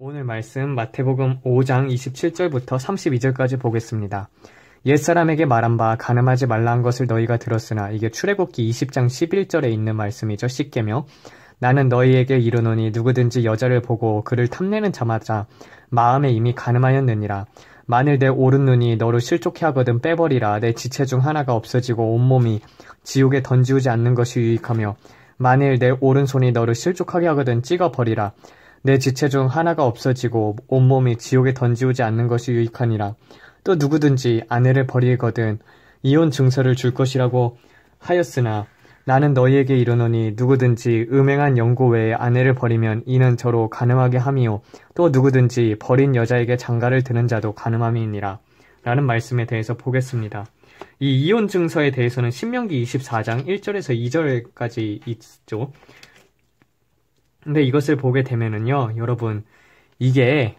오늘 말씀 마태복음 5장 27절부터 32절까지 보겠습니다. 옛사람에게 말한 바 가늠하지 말라 는 것을 너희가 들었으나 이게 출애굽기 20장 11절에 있는 말씀이죠. 씻게며 나는 너희에게 이르노니 누구든지 여자를 보고 그를 탐내는 자마자 마음에 이미 가늠하였느니라. 만일 내 오른 눈이 너를 실족해 하거든 빼버리라. 내 지체 중 하나가 없어지고 온몸이 지옥에 던지우지 않는 것이 유익하며 만일 내 오른손이 너를 실족하게 하거든 찍어버리라. 내 지체 중 하나가 없어지고 온몸이 지옥에 던지우지 않는 것이 유익하니라. 또 누구든지 아내를 버리거든 이혼 증서를 줄 것이라고 하였으나 나는 너희에게 이르노니 누구든지 음행한 연고 외에 아내를 버리면 이는 저로 가늠하게 함이요 또 누구든지 버린 여자에게 장가를 드는 자도 가늠함이니라 라는 말씀에 대해서 보겠습니다. 이 이혼 증서에 대해서는 신명기 24장 1절에서 2절까지 있죠. 근데 이것을 보게 되면은요, 여러분, 이게,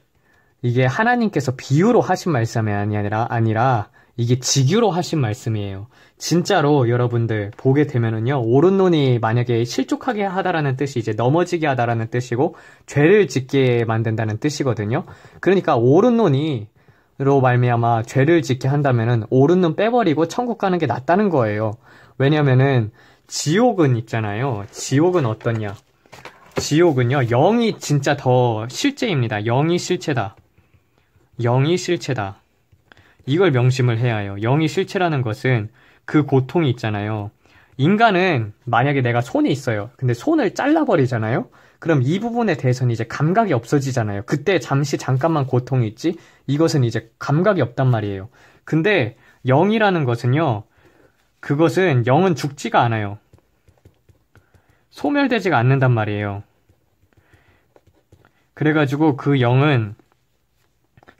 이게 하나님께서 비유로 하신 말씀이 아니라, 아니라, 이게 직유로 하신 말씀이에요. 진짜로 여러분들 보게 되면은요, 오른 눈이 만약에 실족하게 하다라는 뜻이 이제 넘어지게 하다라는 뜻이고, 죄를 짓게 만든다는 뜻이거든요. 그러니까 오른 눈이로 말미암아 죄를 짓게 한다면은 오른 눈 빼버리고 천국 가는 게 낫다는 거예요. 왜냐면은 지옥은 있잖아요. 지옥은 어떠냐? 지옥은요, 0이 진짜 더 실제입니다. 영이 실체다. 영이 실체다. 이걸 명심을 해야 해요. 0이 실체라는 것은 그 고통이 있잖아요. 인간은 만약에 내가 손이 있어요. 근데 손을 잘라버리잖아요? 그럼 이 부분에 대해서는 이제 감각이 없어지잖아요. 그때 잠시 잠깐만 고통이 있지, 이것은 이제 감각이 없단 말이에요. 근데 영이라는 것은요, 그것은 영은 죽지가 않아요. 소멸되지가 않는단 말이에요. 그래가지고 그 영은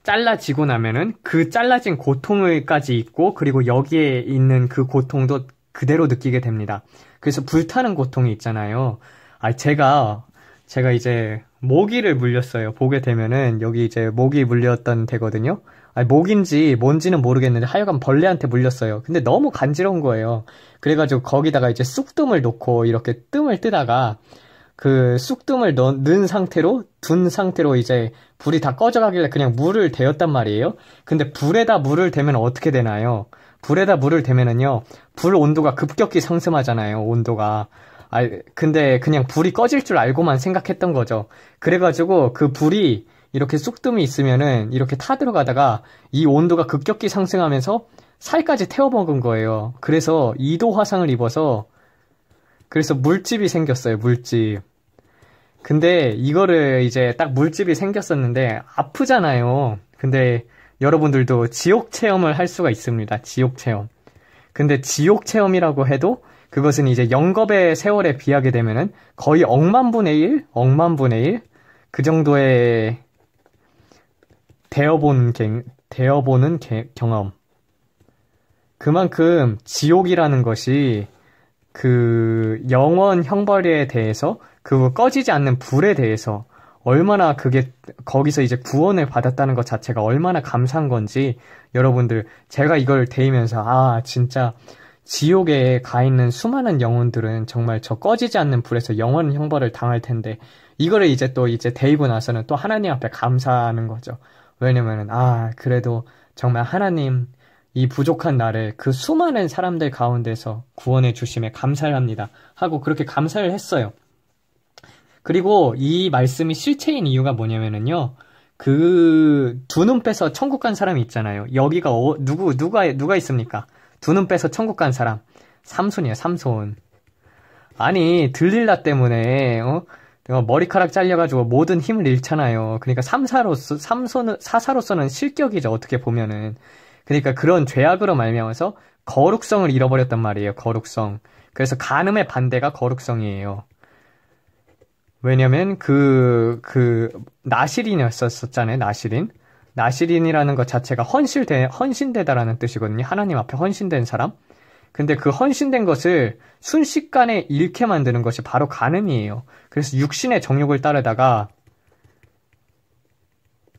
잘라지고 나면은 그 잘라진 고통을까지 있고 그리고 여기에 있는 그 고통도 그대로 느끼게 됩니다. 그래서 불타는 고통이 있잖아요. 아 제가 제가 이제 모기를 물렸어요. 보게 되면은 여기 이제 모기 물렸던 데거든요. 아니 목인지 뭔지는 모르겠는데 하여간 벌레한테 물렸어요. 근데 너무 간지러운 거예요. 그래가지고 거기다가 이제 쑥뜸을 놓고 이렇게 뜸을 뜨다가 그 쑥뜸을 넣, 넣은 상태로 둔 상태로 이제 불이 다 꺼져가길래 그냥 물을 데웠단 말이에요. 근데 불에다 물을 대면 어떻게 되나요? 불에다 물을 대면은요불 온도가 급격히 상승하잖아요 온도가 아 근데 그냥 불이 꺼질 줄 알고만 생각했던 거죠 그래가지고 그 불이 이렇게 쑥뜸이 있으면은 이렇게 타들어가다가 이 온도가 급격히 상승하면서 살까지 태워먹은 거예요 그래서 2도 화상을 입어서 그래서 물집이 생겼어요, 물집. 근데 이거를 이제 딱 물집이 생겼었는데 아프잖아요. 근데 여러분들도 지옥 체험을 할 수가 있습니다. 지옥 체험. 근데 지옥 체험이라고 해도 그것은 이제 영겁의 세월에 비하게 되면은 거의 억만분의 일, 억만분의 일그 정도의 되어본 되어보는 경험. 그만큼 지옥이라는 것이 그 영원 형벌에 대해서 그 꺼지지 않는 불에 대해서 얼마나 그게 거기서 이제 구원을 받았다는 것 자체가 얼마나 감사한 건지 여러분들 제가 이걸 대이면서 아 진짜 지옥에 가 있는 수많은 영혼들은 정말 저 꺼지지 않는 불에서 영원 형벌을 당할 텐데 이거를 이제 또 이제 대이고 나서는 또 하나님 앞에 감사하는 거죠. 왜냐면은 아 그래도 정말 하나님 이 부족한 날에 그 수많은 사람들 가운데서 구원해 주심에 감사를 합니다. 하고 그렇게 감사를 했어요. 그리고 이 말씀이 실체인 이유가 뭐냐면은요. 그 두 눈 빼서 천국 간 사람이 있잖아요. 여기가 어, 누구 누가 누가 있습니까? 두 눈 빼서 천국 간 사람. 삼손이에요, 삼손. 아니, 들릴라 때문에 어? 머리카락 잘려가지고 모든 힘을 잃잖아요. 그러니까 삼사로서, 삼손 사사로서는 실격이죠, 어떻게 보면은. 그러니까 그런 죄악으로 말미암아서 거룩성을 잃어버렸단 말이에요. 거룩성. 그래서 간음의 반대가 거룩성이에요. 왜냐면 그, 그, 나시린이었었잖아요. 나시린. 나시린이라는 것 자체가 헌신되 헌신되다라는 뜻이거든요. 하나님 앞에 헌신된 사람. 근데 그 헌신된 것을 순식간에 잃게 만드는 것이 바로 간음이에요. 그래서 육신의 정욕을 따르다가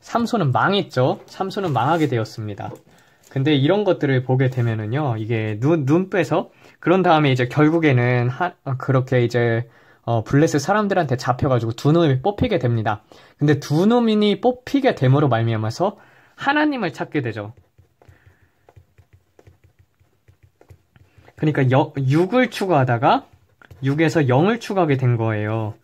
삼손은 망했죠. 삼손은 망하게 되었습니다. 근데 이런 것들을 보게 되면은요, 이게 눈, 눈 빼서, 그런 다음에 이제 결국에는 하, 어, 그렇게 이제, 어, 블레스 사람들한테 잡혀가지고 두 놈이 뽑히게 됩니다. 근데 두 놈이 뽑히게 됨으로 말미암아서 하나님을 찾게 되죠. 그러니까 여, 6을 추구하다가 6에서 0을 추구하게 된 거예요.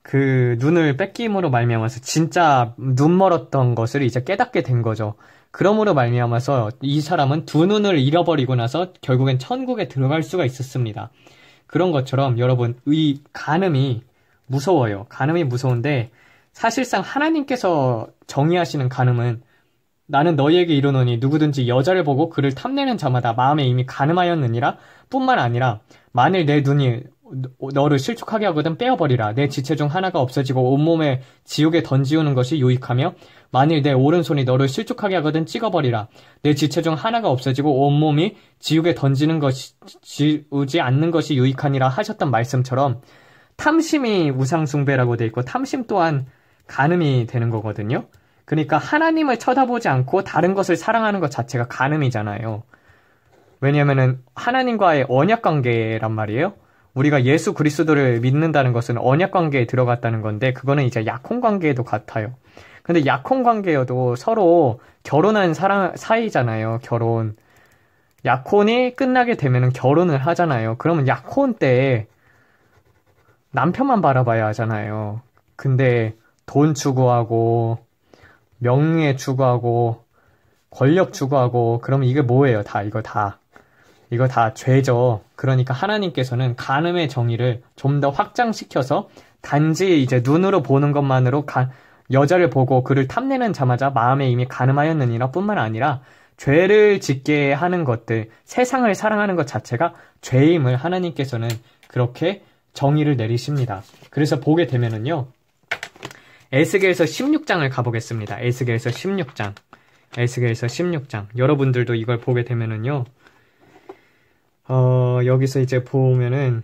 그 눈을 뺏김으로 말미암아서 진짜 눈 멀었던 것을 이제 깨닫게 된 거죠. 그러므로 말미암아서 이 사람은 두 눈을 잃어버리고 나서 결국엔 천국에 들어갈 수가 있었습니다. 그런 것처럼 여러분 이 간음이 무서워요. 간음이 무서운데 사실상 하나님께서 정의하시는 간음은 나는 너희에게 이르노니 누구든지 여자를 보고 그를 탐내는 자마다 마음에 이미 간음하였느니라 뿐만 아니라 만일 내 눈이 너를 실축하게 하거든 빼어버리라. 내 지체 중 하나가 없어지고 온몸에 지옥에 던지우는 것이 유익하며 만일 내 오른손이 너를 실축하게 하거든 찍어버리라. 내 지체 중 하나가 없어지고 온몸이 지옥에 던지는 것이 지우지 않는 것이 유익하니라 하셨던 말씀처럼 탐심이 우상숭배라고 돼 있고 탐심 또한 가늠이 되는 거거든요. 그러니까 하나님을 쳐다보지 않고 다른 것을 사랑하는 것 자체가 가늠이잖아요 왜냐면은 하나님과의 언약 관계란 말이에요. 우리가 예수 그리스도를 믿는다는 것은 언약 관계에 들어갔다는 건데 그거는 이제 약혼 관계에도 같아요. 근데 약혼 관계여도 서로 결혼한 사람 사이잖아요. 결혼. 약혼이 끝나게 되면은 결혼을 하잖아요. 그러면 약혼 때 남편만 바라봐야 하잖아요. 근데 돈 추구하고 명예 추구하고 권력 추구하고 그러면 이게 뭐예요? 다 이거 다. 이거 다 죄죠. 그러니까 하나님께서는 간음의 정의를 좀 더 확장시켜서 단지 이제 눈으로 보는 것만으로 가, 여자를 보고 그를 탐내는 자마자 마음에 이미 가늠하였느니라 뿐만 아니라 죄를 짓게 하는 것들, 세상을 사랑하는 것 자체가 죄임을 하나님께서는 그렇게 정의를 내리십니다. 그래서 보게 되면은요. 에스겔서 16장을 가보겠습니다. 에스겔서 16장. 에스겔서 16장. 여러분들도 이걸 보게 되면은요. 어, 여기서 이제 보면은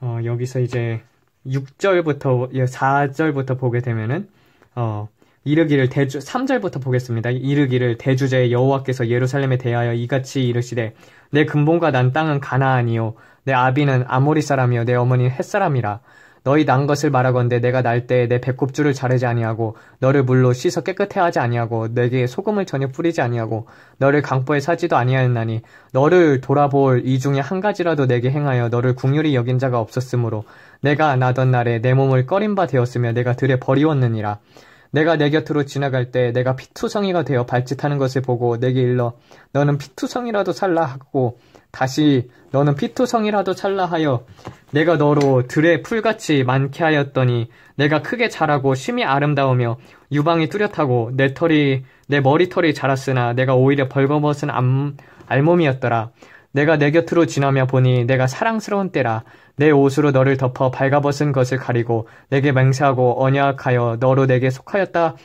어, 여기서 이제 6절부터 4절부터 예, 보게 되면은 어, 이르기를 대주 3절부터 보겠습니다. 이르기를 대주제 여호와께서 예루살렘에 대하여 이같이 이르시되 내 근본과 난 땅은 가나안이요 내 아비는 아모리 사람이요 내 어머니는 햇 사람이라 너희 난 것을 말하건대 내가 날 때에 내 배꼽줄을 자르지 아니하고 너를 물로 씻어 깨끗해 하지 아니하고 내게 소금을 전혀 뿌리지 아니하고 너를 강포에 사지도 아니하였나니 너를 돌아볼 이 중에 한 가지라도 내게 행하여 너를 궁률이 여긴 자가 없었으므로 내가 나던 날에 내 몸을 꺼림바 되었으며 내가 들에 버리웠느니라 내가 내 곁으로 지나갈 때 내가 피투성이가 되어 발짓하는 것을 보고 내게 일러 너는 피투성이라도 살라 하고 다시 너는 피투성이라도 살라 하여 내가 너로 들의 풀같이 많게 하였더니 내가 크게 자라고 심히 아름다우며 유방이 뚜렷하고 내 털이 내 머리털이 자랐으나 내가 오히려 벌거벗은 암, 알몸이었더라 내가 내 곁으로 지나며 보니 내가 사랑스러운 때라 내 옷으로 너를 덮어 발가벗은 것을 가리고 내게 맹세하고 언약하여 너로 내게 속하였다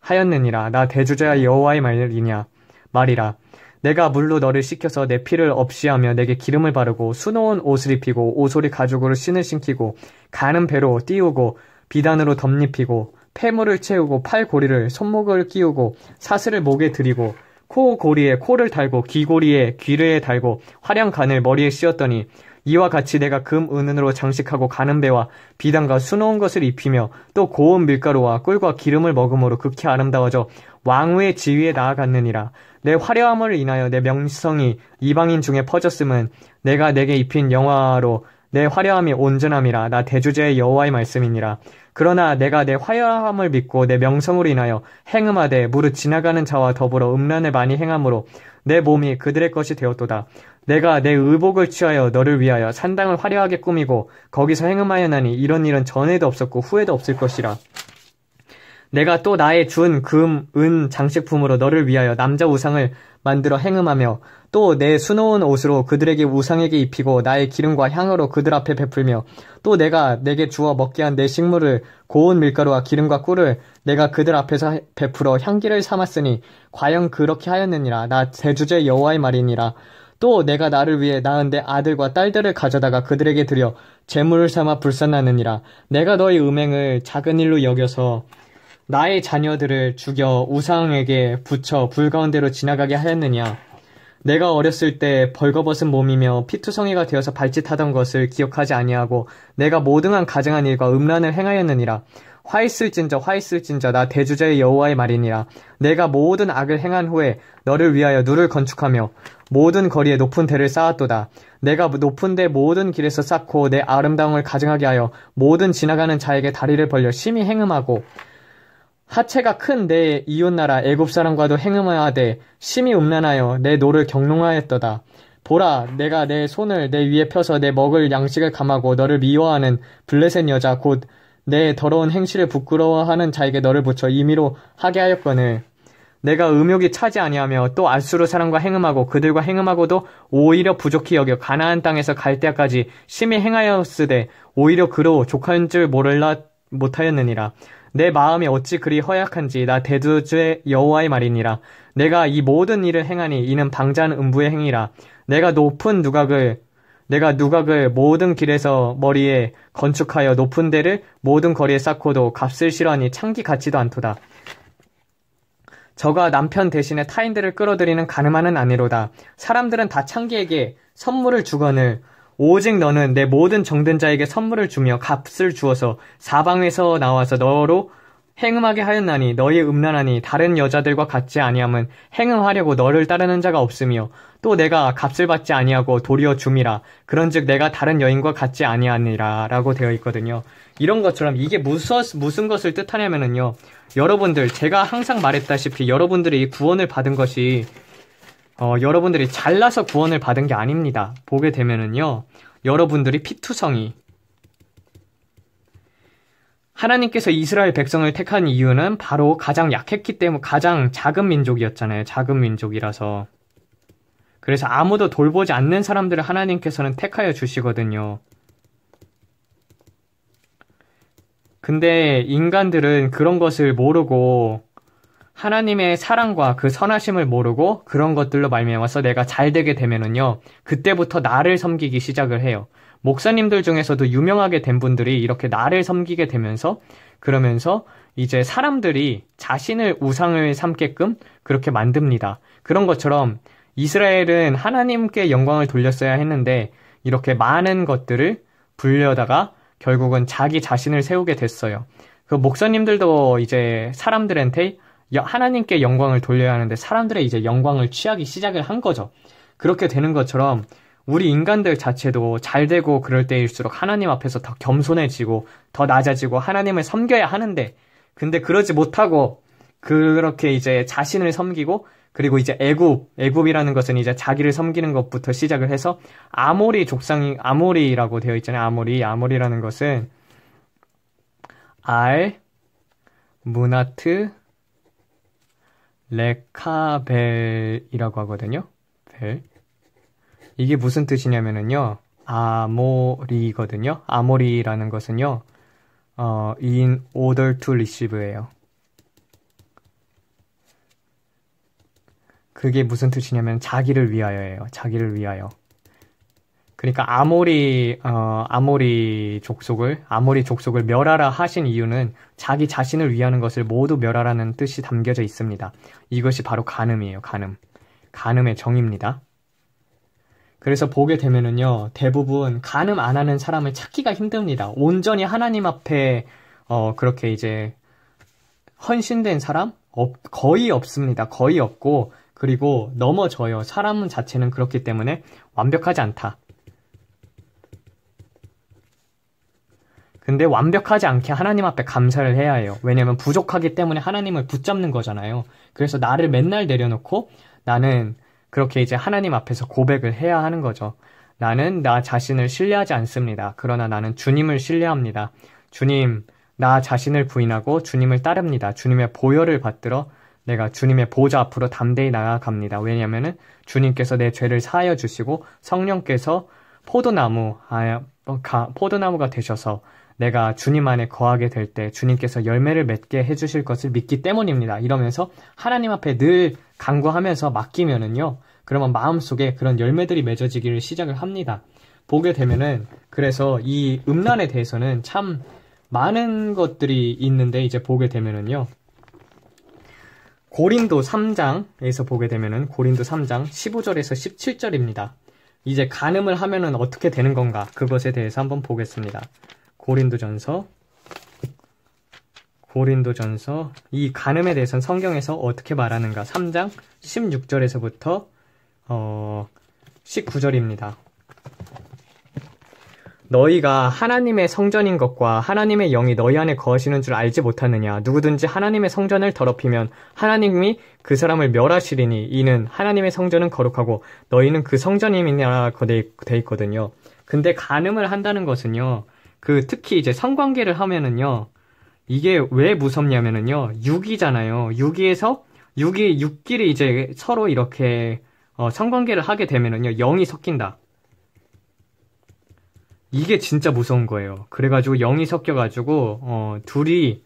하였느니라 나 대주자 여호와의 말이냐 말이라 내가 물로 너를 씻겨서 내 피를 없이하며 내게 기름을 바르고 수놓은 옷을 입히고 오소리 가죽으로 신을 신키고 가는 배로 띄우고 비단으로 덮입히고 폐물을 채우고 팔고리를 손목을 끼우고 사슬을 목에 들이고 코고리에 코를 달고 귀고리에 귀를 달고 화량 간을 머리에 씌었더니 이와 같이 내가 금 은은으로 장식하고 가는 배와 비단과 수놓은 것을 입히며 또 고운 밀가루와 꿀과 기름을 먹음으로 극히 아름다워져 왕후의 지위에 나아갔느니라 내 화려함을 인하여 내 명성이 이방인 중에 퍼졌음은 내가 내게 입힌 영화로 내 화려함이 온전함이라 나 대주제의 여호와의 말씀이니라. 그러나 내가 내 화려함을 믿고 내 명성으로 인하여 행음하되 무릇 지나가는 자와 더불어 음란을 많이 행함으로 내 몸이 그들의 것이 되었도다. 내가 내 의복을 취하여 너를 위하여 산당을 화려하게 꾸미고 거기서 행음하였나니 이런 일은 전에도 없었고 후에도 없을 것이라. 내가 또 나의 준 금, 은 장식품으로 너를 위하여 남자 우상을 만들어 행음하며 또 내 수놓은 옷으로 그들에게 우상에게 입히고 나의 기름과 향으로 그들 앞에 베풀며 또 내가 내게 주어 먹게 한 내 식물을 고운 밀가루와 기름과 꿀을 내가 그들 앞에서 베풀어 향기를 삼았으니 과연 그렇게 하였느니라 나 대주제 여호와의 말이니라 또 내가 나를 위해 낳은 내 아들과 딸들을 가져다가 그들에게 드려 재물을 삼아 불산하느니라 내가 너의 음행을 작은 일로 여겨서 나의 자녀들을 죽여 우상에게 붙여 불가운데로 지나가게 하였느냐? 내가 어렸을 때 벌거벗은 몸이며 피투성이가 되어서 발짓하던 것을 기억하지 아니하고 내가 모등한 가증한 일과 음란을 행하였느니라. 화 있을진저 화 있을진저 나 대주자의 여호와의 말이니라. 내가 모든 악을 행한 후에 너를 위하여 누를 건축하며 모든 거리에 높은 대를 쌓았도다. 내가 높은 대 모든 길에서 쌓고 내 아름다움을 가증하게 하여 모든 지나가는 자에게 다리를 벌려 심히 행음하고 사체가큰내 이웃나라 애굽 사람과도 행음하되 심히 음란하여 내 노를 경농하였도다 보라, 내가 내 손을 내 위에 펴서 내 먹을 양식을 감하고 너를 미워하는 블레셋 여자 곧 내 더러운 행실을 부끄러워하는 자에게 너를 붙여 임의로 하게 하였거늘. 내가 음욕이 차지 아니하며 또 알수로 사람과 행음하고 그들과 행음하고도 오히려 부족히 여겨 가나안 땅에서 갈 때까지 심히 행하였으되 오히려 그로 족한 줄 몰라 못하였느니라. 내 마음이 어찌 그리 허약한지 나 대두주의 여호와의 말이니라. 내가 이 모든 일을 행하니 이는 방자한 음부의 행위라. 내가 높은 누각을 내가 누각을 모든 길에서 머리에 건축하여 높은 데를 모든 거리에 쌓고도 값을 실어하니 창기 같지도 않도다. 저가 남편 대신에 타인들을 끌어들이는 가늠하는 아내로다 사람들은 다 창기에게 선물을 주거늘 오직 너는 내 모든 정든 자에게 선물을 주며 값을 주어서 사방에서 나와서 너로 행음하게 하였나니 너희 음란하니 다른 여자들과 같지 아니함은 행음하려고 너를 따르는 자가 없으며 또 내가 값을 받지 아니하고 도리어 줌이라 그런즉 내가 다른 여인과 같지 아니하니라라고 되어 있거든요. 이런 것처럼 이게 무슨 무슨 것을 뜻하냐면은요. 여러분들 제가 항상 말했다시피 여러분들이 구원을 받은 것이 어, 여러분들이 잘나서 구원을 받은 게 아닙니다. 보게 되면은요, 여러분들이 피투성이. 하나님께서 이스라엘 백성을 택한 이유는 바로 가장 약했기 때문에 가장 작은 민족이었잖아요. 작은 민족이라서. 그래서 아무도 돌보지 않는 사람들을 하나님께서는 택하여 주시거든요. 근데 인간들은 그런 것을 모르고 하나님의 사랑과 그 선하심을 모르고 그런 것들로 말미암아서 내가 잘 되게 되면은요. 그때부터 나를 섬기기 시작을 해요. 목사님들 중에서도 유명하게 된 분들이 이렇게 나를 섬기게 되면서 그러면서 이제 사람들이 자신을 우상을 삼게끔 그렇게 만듭니다. 그런 것처럼 이스라엘은 하나님께 영광을 돌렸어야 했는데 이렇게 많은 것들을 불려다가 결국은 자기 자신을 세우게 됐어요. 그 목사님들도 이제 사람들한테 하나님께 영광을 돌려야 하는데 사람들의 이제 영광을 취하기 시작을 한 거죠. 그렇게 되는 것처럼 우리 인간들 자체도 잘 되고 그럴 때일수록 하나님 앞에서 더 겸손해지고 더 낮아지고 하나님을 섬겨야 하는데 근데 그러지 못하고 그렇게 이제 자신을 섬기고 그리고 이제 애굽, 애굽이라는 것은 이제 자기를 섬기는 것부터 시작을 해서 아모리 족상이 아모리라고 되어 있잖아요. 아모리, 아모리라는 것은 알, 문하트 레카벨이라고 하거든요. 벨. 이게 무슨 뜻이냐면은요. 아모리거든요. 아모리라는 것은요. 어, in order to receive예요. 그게 무슨 뜻이냐면 자기를 위하여예요. 자기를 위하여. 그러니까 아모리 어, 아모리 족속을 아모리 족속을 멸하라 하신 이유는 자기 자신을 위하는 것을 모두 멸하라는 뜻이 담겨져 있습니다. 이것이 바로 간음이에요. 간음. 간음의 정입니다. 그래서 보게 되면은요 대부분 간음 안 하는 사람을 찾기가 힘듭니다. 온전히 하나님 앞에 어, 그렇게 이제 헌신된 사람 없, 거의 없습니다. 거의 없고 그리고 넘어져요. 사람 자체는 그렇기 때문에 완벽하지 않다. 근데 완벽하지 않게 하나님 앞에 감사를 해야 해요. 왜냐면 부족하기 때문에 하나님을 붙잡는 거잖아요. 그래서 나를 맨날 내려놓고 나는 그렇게 이제 하나님 앞에서 고백을 해야 하는 거죠. 나는 나 자신을 신뢰하지 않습니다. 그러나 나는 주님을 신뢰합니다. 주님, 나 자신을 부인하고 주님을 따릅니다. 주님의 보혈을 받들어 내가 주님의 보좌 앞으로 담대히 나아갑니다. 왜냐면은 주님께서 내 죄를 사하여 주시고 성령께서 포도나무, 아, 어, 포도나무가 되셔서 내가 주님 안에 거하게 될 때 주님께서 열매를 맺게 해주실 것을 믿기 때문입니다. 이러면서 하나님 앞에 늘 간구하면서 맡기면은요, 그러면 마음속에 그런 열매들이 맺어지기를 시작을 합니다. 보게 되면은 그래서 이 음란에 대해서는 참 많은 것들이 있는데 이제 보게 되면은요. 고린도 3장에서 보게 되면은 고린도 3장 15절에서 17절입니다. 이제 간음을 하면은 어떻게 되는 건가? 그것에 대해서 한번 보겠습니다. 고린도전서 고린도전서 이 간음에 대해서 성경에서 어떻게 말하는가 3장 16절에서부터 어 19절입니다. 너희가 하나님의 성전인 것과 하나님의 영이 너희 안에 거하시는 줄 알지 못하느냐 누구든지 하나님의 성전을 더럽히면 하나님이 그 사람을 멸하시리니 이는 하나님의 성전은 거룩하고 너희는 그 성전임이라 돼 있거든요. 근데 간음을 한다는 것은요. 그 특히 이제 성관계를 하면은요. 이게 왜 무섭냐면은요. 6이잖아요. 6이에서 6이 6끼리 이제 서로 이렇게 어, 성관계를 하게 되면은요. 0이 섞인다. 이게 진짜 무서운 거예요. 그래가지고 0이 섞여가지고 어, 둘이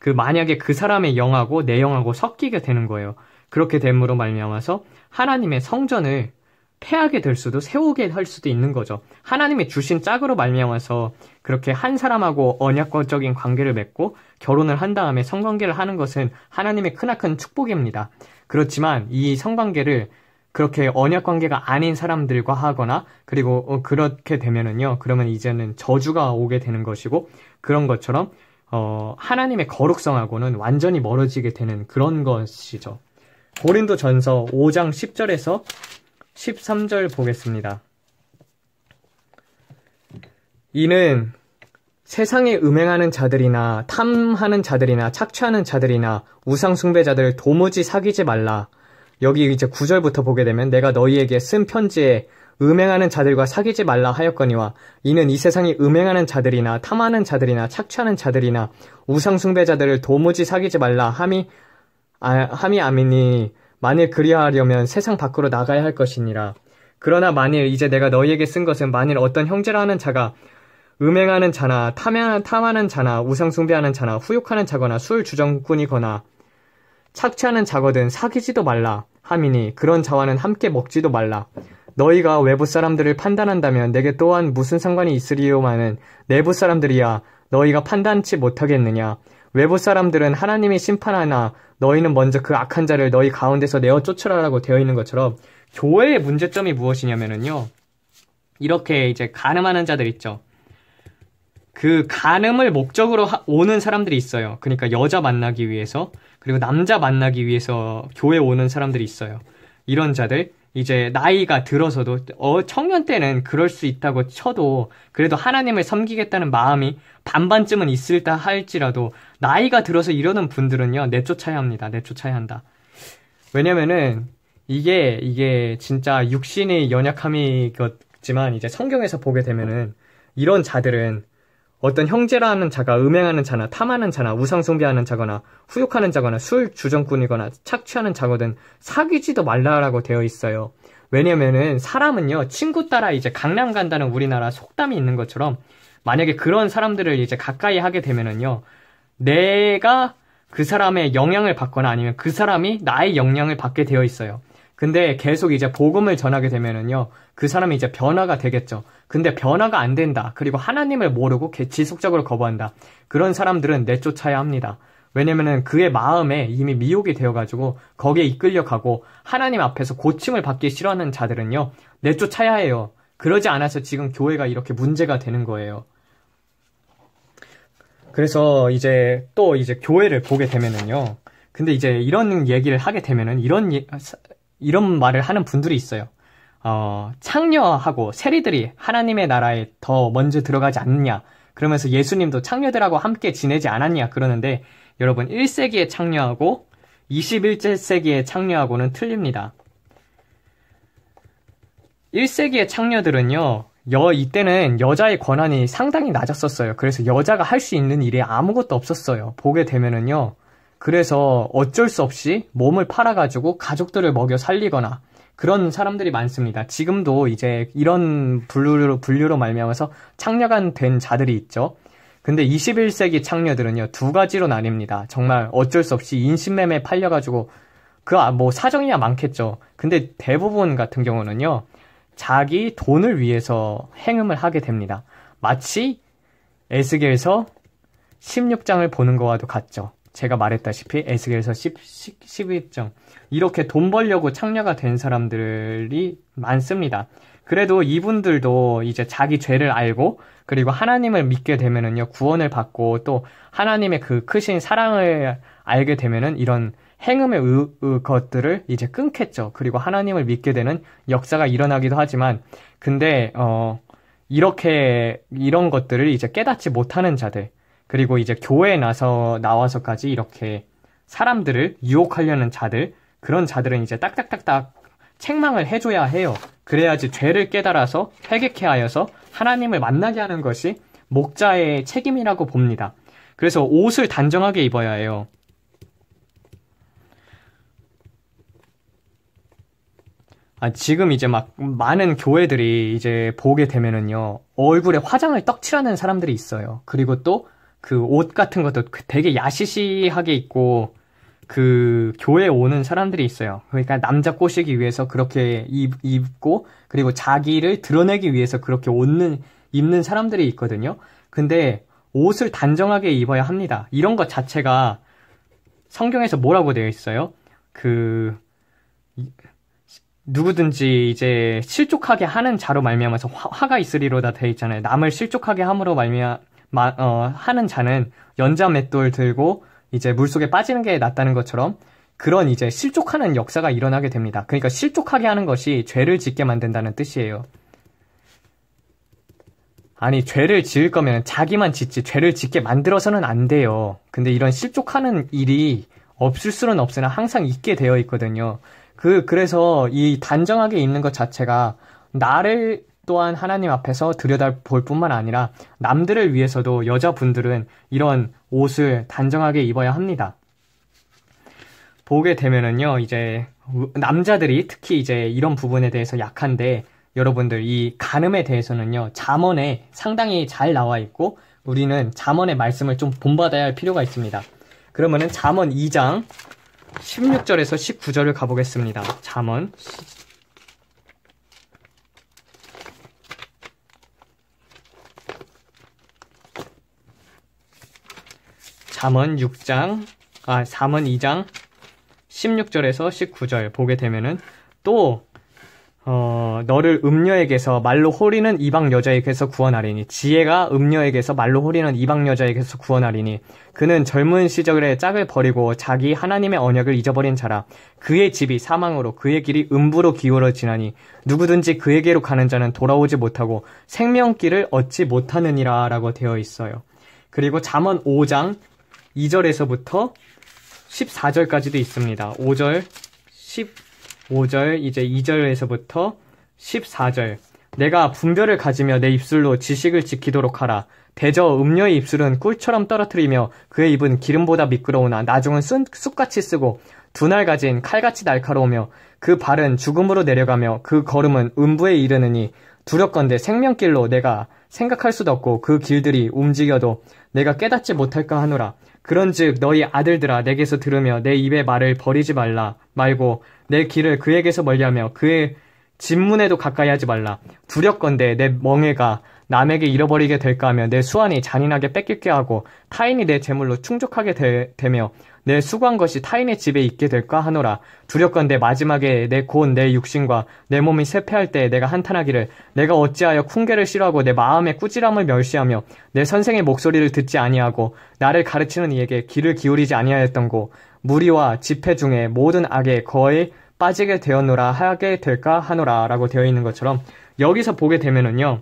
그 만약에 그 사람의 영하고 내 영하고 섞이게 되는 거예요. 그렇게 됨으로 말미암아서 하나님의 성전을 패하게 될 수도 세우게 할 수도 있는 거죠. 하나님의 주신 짝으로 말미암아서 그렇게 한 사람하고 언약적인 관계를 맺고 결혼을 한 다음에 성관계를 하는 것은 하나님의 크나큰 축복입니다. 그렇지만 이 성관계를 그렇게 언약 관계가 아닌 사람들과 하거나 그리고 어, 그렇게 되면은요. 그러면 이제는 저주가 오게 되는 것이고 그런 것처럼 어 하나님의 거룩성하고는 완전히 멀어지게 되는 그런 것이죠. 고린도 전서 5장 10절에서 13절 보겠습니다. 이는 세상에 음행하는 자들이나 탐하는 자들이나 착취하는 자들이나 우상 숭배자들을 도무지 사귀지 말라. 여기 이제 9절부터 보게 되면 내가 너희에게 쓴 편지에 음행하는 자들과 사귀지 말라 하였거니와 이는 이세상에 음행하는 자들이나 탐하는 자들이나 착취하는 자들이나 우상 숭배자들을 도무지 사귀지 말라 함이 아, 함이 아미니 만일 그리하려면 세상 밖으로 나가야 할 것이니라. 그러나 만일 이제 내가 너희에게 쓴 것은 만일 어떤 형제라 하는 자가 음행하는 자나 탐하는, 탐하는 자나 우상 숭배하는 자나 후욕하는 자거나 술 주정꾼이거나 착취하는 자거든 사귀지도 말라 하미니 그런 자와는 함께 먹지도 말라 너희가 외부 사람들을 판단한다면 내게 또한 무슨 상관이 있으리요마는 내부 사람들이야 너희가 판단치 못하겠느냐 외부 사람들은 하나님이 심판하나 너희는 먼저 그 악한 자를 너희 가운데서 내어 쫓으라라고 되어 있는 것처럼 교회의 문제점이 무엇이냐면은요. 이렇게 이제 가늠하는 자들 있죠. 그 가늠을 목적으로 하, 오는 사람들이 있어요. 그러니까 여자 만나기 위해서 그리고 남자 만나기 위해서 교회 오는 사람들이 있어요. 이런 자들 이제 나이가 들어서도 어, 청년 때는 그럴 수 있다고 쳐도 그래도 하나님을 섬기겠다는 마음이 반반쯤은 있을다 할지라도 나이가 들어서 이러는 분들은요 내쫓아야 합니다. 내쫓아야 한다. 왜냐면은 이게 이게 진짜 육신의 연약함이겠지만 이제 성경에서 보게 되면은 이런 자들은 어떤 형제라는 하 자가 음행하는 자나 탐하는 자나 우상숭배하는 자거나 후욕하는 자거나 술 주정꾼이거나 착취하는 자거든 사귀지도 말라라고 되어 있어요. 왜냐면은 사람은요 친구 따라 이제 강남 간다는 우리나라 속담이 있는 것처럼 만약에 그런 사람들을 이제 가까이 하게 되면은요 내가 그 사람의 영향을 받거나 아니면 그 사람이 나의 영향을 받게 되어 있어요. 근데 계속 이제 복음을 전하게 되면은요, 그 사람이 이제 변화가 되겠죠. 근데 변화가 안 된다. 그리고 하나님을 모르고 지속적으로 거부한다. 그런 사람들은 내쫓아야 합니다. 왜냐면은 그의 마음에 이미 미혹이 되어가지고 거기에 이끌려가고 하나님 앞에서 고침을 받기 싫어하는 자들은요, 내쫓아야 해요. 그러지 않아서 지금 교회가 이렇게 문제가 되는 거예요. 그래서 이제 또 이제 교회를 보게 되면은요, 근데 이제 이런 얘기를 하게 되면은 이런 예- 이런 말을 하는 분들이 있어요. 어, 창녀하고 세리들이 하나님의 나라에 더 먼저 들어가지 않느냐. 그러면서 예수님도 창녀들하고 함께 지내지 않았냐 그러는데 여러분 1세기의 창녀하고 21세기의 창녀하고는 틀립니다. 1세기의 창녀들은요. 여 이때는 여자의 권한이 상당히 낮았었어요. 그래서 여자가 할 수 있는 일이 아무것도 없었어요. 보게 되면은요. 그래서 어쩔 수 없이 몸을 팔아가지고 가족들을 먹여 살리거나 그런 사람들이 많습니다. 지금도 이제 이런 분류로, 분류로 말미암아서 창녀간 된 자들이 있죠. 근데 21세기 창녀들은요, 두 가지로 나뉩니다. 정말 어쩔 수 없이 인신매매 팔려가지고, 그, 아, 뭐, 사정이야 많겠죠. 근데 대부분 같은 경우는요, 자기 돈을 위해서 행음을 하게 됩니다. 마치 에스겔서 16장을 보는 것과도 같죠. 제가 말했다시피 에스겔서 10, 10, 장 이렇게 돈 벌려고 창녀가 된 사람들이 많습니다. 그래도 이분들도 이제 자기 죄를 알고 그리고 하나님을 믿게 되면은요 구원을 받고 또 하나님의 그 크신 사랑을 알게 되면은 이런 행음의 의, 의 것들을 이제 끊겠죠. 그리고 하나님을 믿게 되는 역사가 일어나기도 하지만 근데 어 이렇게 이런 것들을 이제 깨닫지 못하는 자들 그리고 이제 교회에 나서 나와서까지 이렇게 사람들을 유혹하려는 자들 그런 자들은 이제 딱딱딱딱 책망을 해줘야 해요. 그래야지 죄를 깨달아서 회개케 하여서 하나님을 만나게 하는 것이 목자의 책임이라고 봅니다. 그래서 옷을 단정하게 입어야 해요. 아, 지금 이제 막 많은 교회들이 이제 보게 되면은요, 얼굴에 화장을 떡칠하는 사람들이 있어요. 그리고 또 그옷 같은 것도 되게 야시시하게 입고 그 교회 오는 사람들이 있어요. 그러니까 남자 꼬시기 위해서 그렇게 입, 입고 그리고 자기를 드러내기 위해서 그렇게 옷는 입는 사람들이 있거든요. 근데 옷을 단정하게 입어야 합니다. 이런 것 자체가 성경에서 뭐라고 되어 있어요? 그 누구든지 이제 실족하게 하는 자로 말미암아서 화, 가 있으리로다 되어 있잖아요. 남을 실족하게 함으로 말미암 아 마, 어, 하는 자는 연자 맷돌 들고 이제 물속에 빠지는 게 낫다는 것처럼 그런 이제 실족하는 역사가 일어나게 됩니다. 그러니까 실족하게 하는 것이 죄를 짓게 만든다는 뜻이에요. 아니, 죄를 지을 거면 자기만 짓지, 죄를 짓게 만들어서는 안 돼요. 근데 이런 실족하는 일이 없을 수는 없으나 항상 있게 되어 있거든요. 그, 그래서 이 단정하게 있는 것 자체가 나를 또한 하나님 앞에서 들여다볼 뿐만 아니라 남들을 위해서도 여자분들은 이런 옷을 단정하게 입어야 합니다. 보게 되면은요, 이제 남자들이 특히 이제 이런 부분에 대해서 약한데 여러분들 이 간음에 대해서는요, 자먼에 상당히 잘 나와 있고 우리는 자먼의 말씀을 좀 본받아야 할 필요가 있습니다. 그러면은 자먼 2장 16절에서 19절을 가보겠습니다. 자먼 3원 6장, 아, 3원 2장 16절에서 19절 보게 되면은 또 어, 너를 음녀에게서 말로 홀리는 이방 여자에게서 구원하리니 지혜가 음녀에게서 말로 홀리는 이방 여자에게서 구원하리니 그는 젊은 시절에 짝을 버리고 자기 하나님의 언약을 잊어버린 자라 그의 집이 사망으로 그의 길이 음부로 기울어지나니 누구든지 그에게로 가는 자는 돌아오지 못하고 생명길을 얻지 못하느니라라고 되어 있어요. 그리고 잠언 5장 2절에서부터 14절까지도 있습니다. 5절, 15절, 이제 2절에서부터 14절. 내가 분별을 가지며 내 입술로 지식을 지키도록 하라. 대저 음료의 입술은 꿀처럼 떨어뜨리며 그의 입은 기름보다 미끄러우나 나중은 쑥같이 쓰고 두날 가진 칼같이 날카로우며 그 발은 죽음으로 내려가며 그 걸음은 음부에 이르느니 두렵건대 생명길로 내가 생각할 수도 없고 그 길들이 움직여도 내가 깨닫지 못할까 하노라. 그런즉 너희 아들들아 내게서 들으며 내 입의 말을 버리지 말라 말고 내 길을 그에게서 멀리하며 그의 진문에도 가까이 하지 말라 두렵건대 내 멍에가 남에게 잃어버리게 될까 하며 내 수완이 잔인하게 뺏길게 하고 타인이 내 재물로 충족하게 되, 되며 내 수고한 것이 타인의 집에 있게 될까 하노라. 두렵건대 마지막에 내 곧 내 육신과 내 몸이 쇠퇴할 때 내가 한탄하기를 내가 어찌하여 쿵계를 싫어하고 내 마음의 꾸지람을 멸시하며 내 선생의 목소리를 듣지 아니하고 나를 가르치는 이에게 귀를 기울이지 아니하였던고 무리와 집회 중에 모든 악에 거의 빠지게 되었노라 하게 될까 하노라라고 되어 있는 것처럼 여기서 보게 되면은요.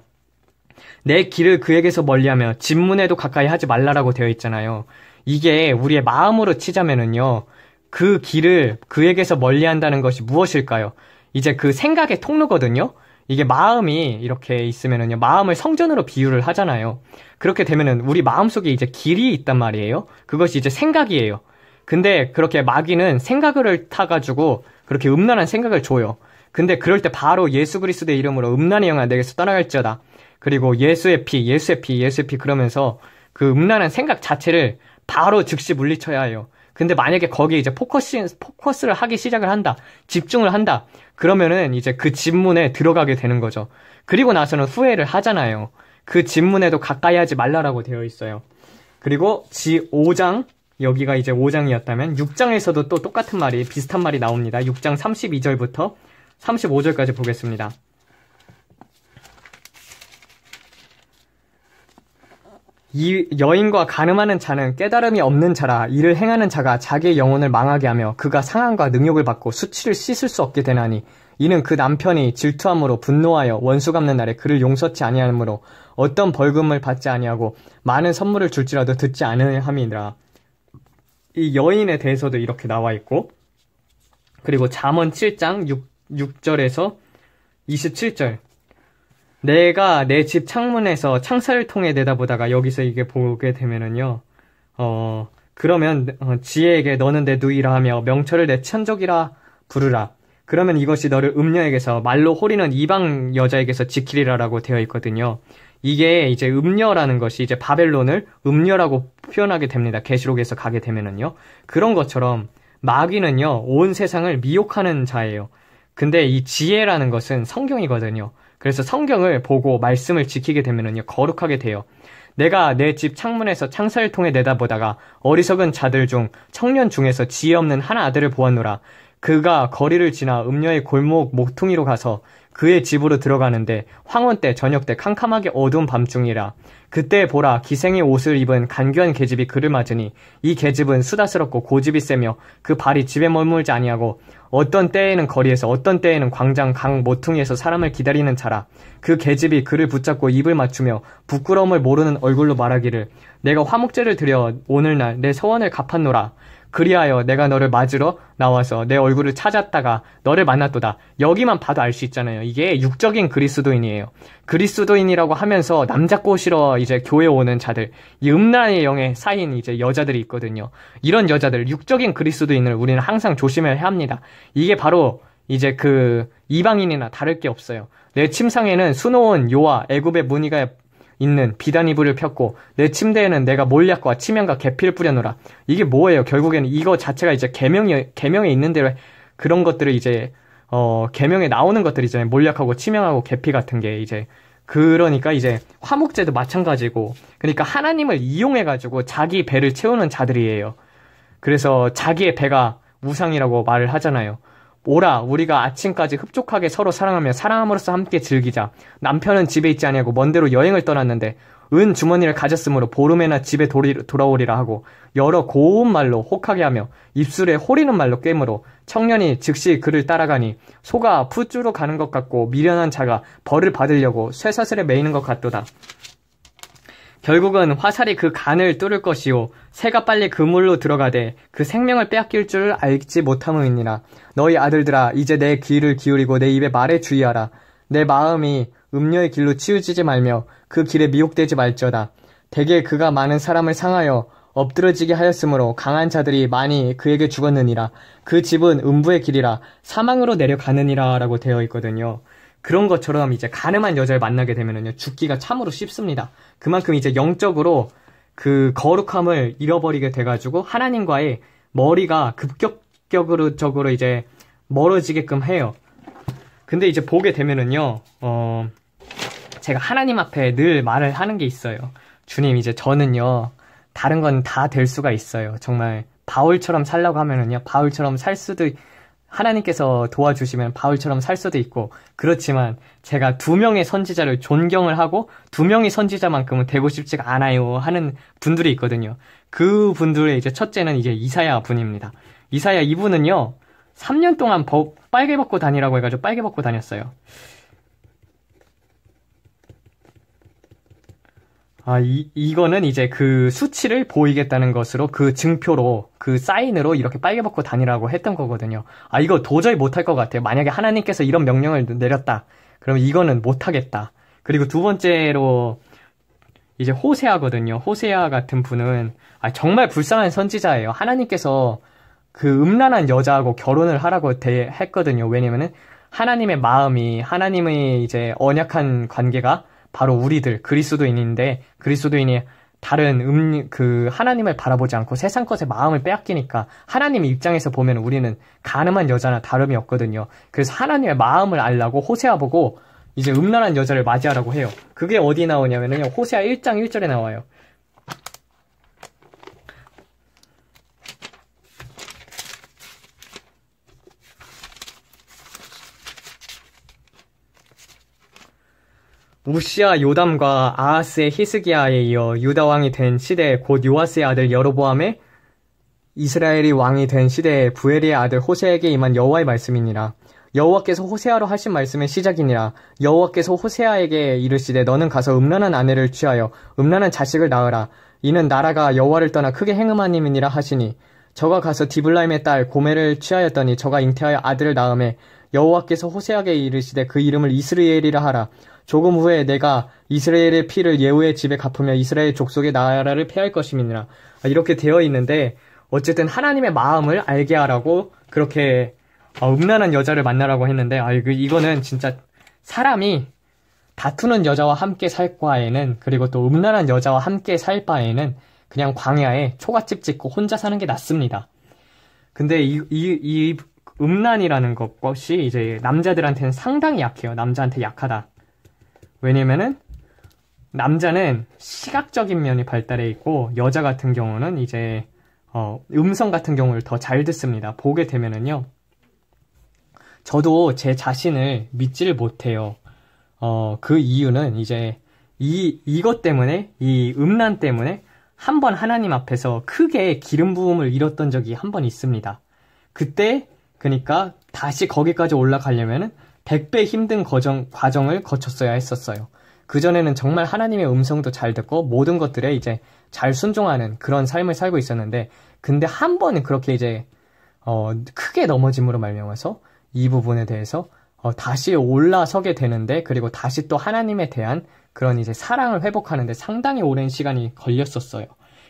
내 길을 그에게서 멀리하며 집문에도 가까이 하지 말라라고 되어 있잖아요. 이게 우리의 마음으로 치자면은요. 그 길을 그에게서 멀리 한다는 것이 무엇일까요? 이제 그 생각의 통로거든요. 이게 마음이 이렇게 있으면은요. 마음을 성전으로 비유를 하잖아요. 그렇게 되면은 우리 마음속에 이제 길이 있단 말이에요. 그것이 이제 생각이에요. 근데 그렇게 마귀는 생각을 타가지고 그렇게 음란한 생각을 줘요. 근데 그럴 때 바로 예수 그리스도의 이름으로 음란의 영아 내게서 떠나갈지어다. 그리고 예수의 피, 예수의 피, 예수의 피 그러면서 그 음란한 생각 자체를 바로 즉시 물리쳐야 해요. 근데 만약에 거기에 이제 포커싱, 포커스를 하기 시작을 한다. 집중을 한다. 그러면은 이제 그 집문에 들어가게 되는 거죠. 그리고 나서는 후회를 하잖아요. 그 집문에도 가까이 하지 말라라고 되어 있어요. 그리고 지 5장, 여기가 이제 5장이었다면 6장에서도 또 똑같은 말이, 비슷한 말이 나옵니다. 6장 32절부터 35절까지 보겠습니다. 이 여인과 가늠하는 자는 깨달음이 없는 자라 이를 행하는 자가 자기의 영혼을 망하게 하며 그가 상한과 능욕을 받고 수치를 씻을 수 없게 되나니 이는 그 남편이 질투함으로 분노하여 원수 갚는 날에 그를 용서치 아니하므로 어떤 벌금을 받지 아니하고 많은 선물을 줄지라도 듣지 않으함이니라. 이 여인에 대해서도 이렇게 나와 있고 그리고 잠언 7장 6, 6절에서 27절 내가 내 집 창문에서 창살을 통해 내다보다가 여기서 이게 보게 되면은요. 어, 그러면 어, 지혜에게 너는 내 누이라 하며 명철을 내 천적이라 부르라. 그러면 이것이 너를 음녀에게서 말로 홀리는 이방 여자에게서 지키리라라고 되어 있거든요. 이게 이제 음녀라는 것이 이제 바벨론을 음녀라고 표현하게 됩니다. 계시록에서 가게 되면은요. 그런 것처럼 마귀는요 온 세상을 미혹하는 자예요. 근데 이 지혜라는 것은 성경이거든요. 그래서 성경을 보고 말씀을 지키게 되면은요, 거룩하게 돼요. 내가 내 집 창문에서 창살을 통해 내다보다가 어리석은 자들 중 청년 중에서 지혜 없는 한 아들을 보았노라. 그가 거리를 지나 음녀의 골목 목퉁이로 가서 그의 집으로 들어가는데 황혼 때 저녁 때 캄캄하게 어두운 밤중이라 그때 보라 기생의 옷을 입은 간교한 계집이 그를 맞으니 이 계집은 수다스럽고 고집이 세며 그 발이 집에 머물지 아니하고 어떤 때에는 거리에서 어떤 때에는 광장 강 모퉁이에서 사람을 기다리는 자라 그 계집이 그를 붙잡고 입을 맞추며 부끄러움을 모르는 얼굴로 말하기를 내가 화목제를 드려 오늘날 내 서원을 갚았노라 그리하여 내가 너를 맞으러 나와서 내 얼굴을 찾았다가 너를 만났도다. 여기만 봐도 알 수 있잖아요. 이게 육적인 그리스도인이에요. 그리스도인이라고 하면서 남자 꼬시러 이제 교회 오는 자들, 이 음란의 영에 사인 이제 여자들이 있거든요. 이런 여자들, 육적인 그리스도인을 우리는 항상 조심해야 합니다. 이게 바로 이제 그 이방인이나 다를 게 없어요. 내 침상에는 수놓은 요와 애굽의 무늬가 있는 비단 이불을 폈고 내 침대에는 내가 몰약과 치명과 계피를 뿌려놓으라. 이게 뭐예요? 결국에는 이거 자체가 이제 계명이계명에 있는 대로 그런 것들을 이제 어계명에 나오는 것들이잖아요. 몰약하고 치명하고 계피 같은 게 이제 그러니까 이제 화목제도 마찬가지고 그러니까 하나님을 이용해 가지고 자기 배를 채우는 자들이에요. 그래서 자기의 배가 우상이라고 말을 하잖아요. 오라 우리가 아침까지 흡족하게 서로 사랑하며 사랑함으로써 함께 즐기자. 남편은 집에 있지 아니하고 먼데로 여행을 떠났는데 은 주머니를 가졌으므로 보름에나 집에 도리, 돌아오리라 하고 여러 고운 말로 혹하게 하며 입술에 호리는 말로 꿰므로 청년이 즉시 그를 따라가니 소가 풋주로 가는 것 같고 미련한 자가 벌을 받으려고 쇠사슬에 매이는 것 같도다. 결국은 화살이 그 간을 뚫을 것이요 새가 빨리 그물로 들어가되 그 생명을 빼앗길 줄 알지 못함이니라 너희 아들들아 이제 내 귀를 기울이고 내입에 말에 주의하라 내 마음이 음료의 길로 치우치지 말며 그 길에 미혹되지 말지어다 대개 그가 많은 사람을 상하여 엎드러지게 하였으므로 강한 자들이 많이 그에게 죽었느니라 그 집은 음부의 길이라 사망으로 내려가느니라라고 되어 있거든요. 그런 것처럼 이제 가늠한 여자를 만나게 되면은요, 죽기가 참으로 쉽습니다. 그만큼 이제 영적으로 그 거룩함을 잃어버리게 돼가지고 하나님과의 머리가 급격적으로 적으로 이제 멀어지게끔 해요. 근데 이제 보게 되면은요, 어, 제가 하나님 앞에 늘 말을 하는 게 있어요. 주님, 이제 저는요, 다른 건 다 될 수가 있어요. 정말 바울처럼 살라고 하면은요, 바울처럼 살 수도 하나님께서 도와주시면 바울처럼 살 수도 있고 그렇지만 제가 두 명의 선지자를 존경을 하고 두 명의 선지자만큼은 되고 싶지가 않아요 하는 분들이 있거든요. 그 분들의 이제 첫째는 이제 이사야 분입니다. 이사야 이분은요 3년 동안 버, 빨개 벗고 다니라고 해가지고 빨개 벗고 다녔어요. 아, 이, 이거는 이제 그 수치를 보이겠다는 것으로 그 증표로 그 사인으로 이렇게 빨개 벗고 다니라고 했던 거거든요. 아, 이거 도저히 못할 것 같아요. 만약에 하나님께서 이런 명령을 내렸다. 그러면 이거는 못하겠다. 그리고 두 번째로 이제 호세아거든요. 호세아 같은 분은 아, 정말 불쌍한 선지자예요. 하나님께서 그 음란한 여자하고 결혼을 하라고 대, 했거든요. 왜냐면은 하나님의 마음이 하나님의 이제 언약한 관계가 바로 우리들 그리스도인인데 그리스도인이 다른 음, 그, 하나님을 바라보지 않고 세상 것에 마음을 빼앗기니까 하나님 입장에서 보면 우리는 가늠한 여자나 다름이 없거든요. 그래서 하나님의 마음을 알라고 호세아 보고 이제 음란한 여자를 맞이하라고 해요. 그게 어디 나오냐면요. 호세아 1장 1절에 나와요. 우시아 요담과 아하스의 히스기야에 이어 유다 왕이 된 시대에 곧 요아스의 아들 여로보암에 이스라엘이 왕이 된 시대에 부엘의 아들 호세에게 임한 여호와의 말씀이니라. 여호와께서 호세아로 하신 말씀의 시작이니라. 여호와께서 호세아에게 이르시되 너는 가서 음란한 아내를 취하여 음란한 자식을 낳으라. 이는 나라가 여호와를 떠나 크게 행음하님이니라 하시니 저가 가서 디블라임의 딸 고메를 취하였더니 저가 잉태하여 아들을 낳음에 여호와께서 호세아에게 이르시되 그 이름을 이스르엘이라 하라. 조금 후에 내가 이스라엘의 피를 예후의 집에 갚으며 이스라엘 족속의 나라를 패할 것임이니라. 아, 이렇게 되어 있는데 어쨌든 하나님의 마음을 알게 하라고 그렇게 아, 음란한 여자를 만나라고 했는데 아 그, 이거는 진짜 사람이 다투는 여자와 함께 살 바에는 그리고 또 음란한 여자와 함께 살 바에는 그냥 광야에 초가집 짓고 혼자 사는 게 낫습니다. 근데 이, 이, 이 음란이라는 것이 이제 남자들한테는 상당히 약해요. 남자한테 약하다. 왜냐면은 남자는 시각적인 면이 발달해 있고 여자 같은 경우는 이제 어, 음성 같은 경우를 더 잘 듣습니다. 보게 되면은요. 저도 제 자신을 믿지를 못해요. 어, 그 이유는 이제 이, 이것 때문에, 이 음란 때문에 한 번 하나님 앞에서 크게 기름 부음을 잃었던 적이 한 번 있습니다. 그때, 그니까 러 다시 거기까지 올라가려면은 100배 힘든 거정, 과정을 거쳤어야 했었어요. 그전에는 정말 하나님의 음성도 잘 듣고 모든 것들에 이제 잘 순종하는 그런 삶을 살고 있었는데, 근데 한 번은 그렇게 이제, 어, 크게 넘어짐으로 말미암아서 이 부분에 대해서 어, 다시 올라서게 되는데, 그리고 다시 또 하나님에 대한 그런 이제 사랑을 회복하는데 상당히 오랜 시간이 걸렸었어요.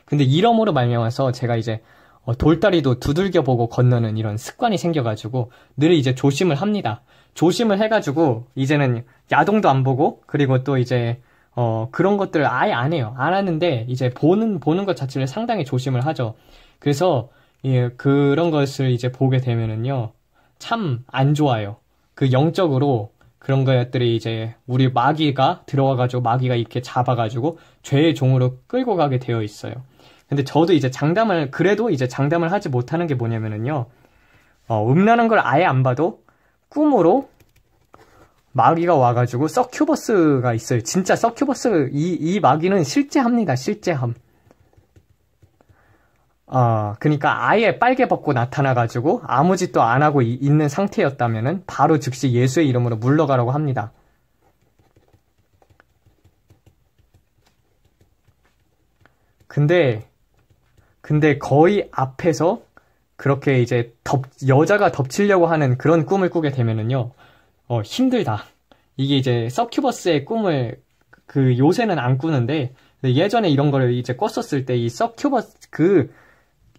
근데 이러므로 말미암아서 제가 이제 어, 돌다리도 두들겨 보고 건너는 이런 습관이 생겨가지고 늘 이제 조심을 합니다. 조심을 해가지고 이제는 야동도 안 보고 그리고 또 이제 어 그런 것들을 아예 안 해요. 안 하는데 이제 보는 보는 것 자체를 상당히 조심을 하죠. 그래서 예, 그런 것을 이제 보게 되면은요 참 안 좋아요. 그 영적으로 그런 것들이 이제 우리 마귀가 들어와가지고 마귀가 이렇게 잡아가지고 죄의 종으로 끌고 가게 되어 있어요. 근데 저도 이제 장담을 그래도 이제 장담을 하지 못하는 게 뭐냐면은요 어, 음란한 걸 아예 안 봐도 꿈으로 마귀가 와가지고 서큐버스가 있어요. 진짜 서큐버스 이, 이 마귀는 실제합니다. 실제함. 아, 어, 그러니까 아예 빨개 벗고 나타나가지고 아무 짓도 안 하고 이, 있는 상태였다면은 바로 즉시 예수의 이름으로 물러가라고 합니다. 근데 근데 거의 앞에서 그렇게 이제 덮, 여자가 덮치려고 하는 그런 꿈을 꾸게 되면은요, 어, 힘들다. 이게 이제 서큐버스의 꿈을 그 요새는 안 꾸는데, 예전에 이런 거를 이제 꿨었을 때 이 서큐버스 그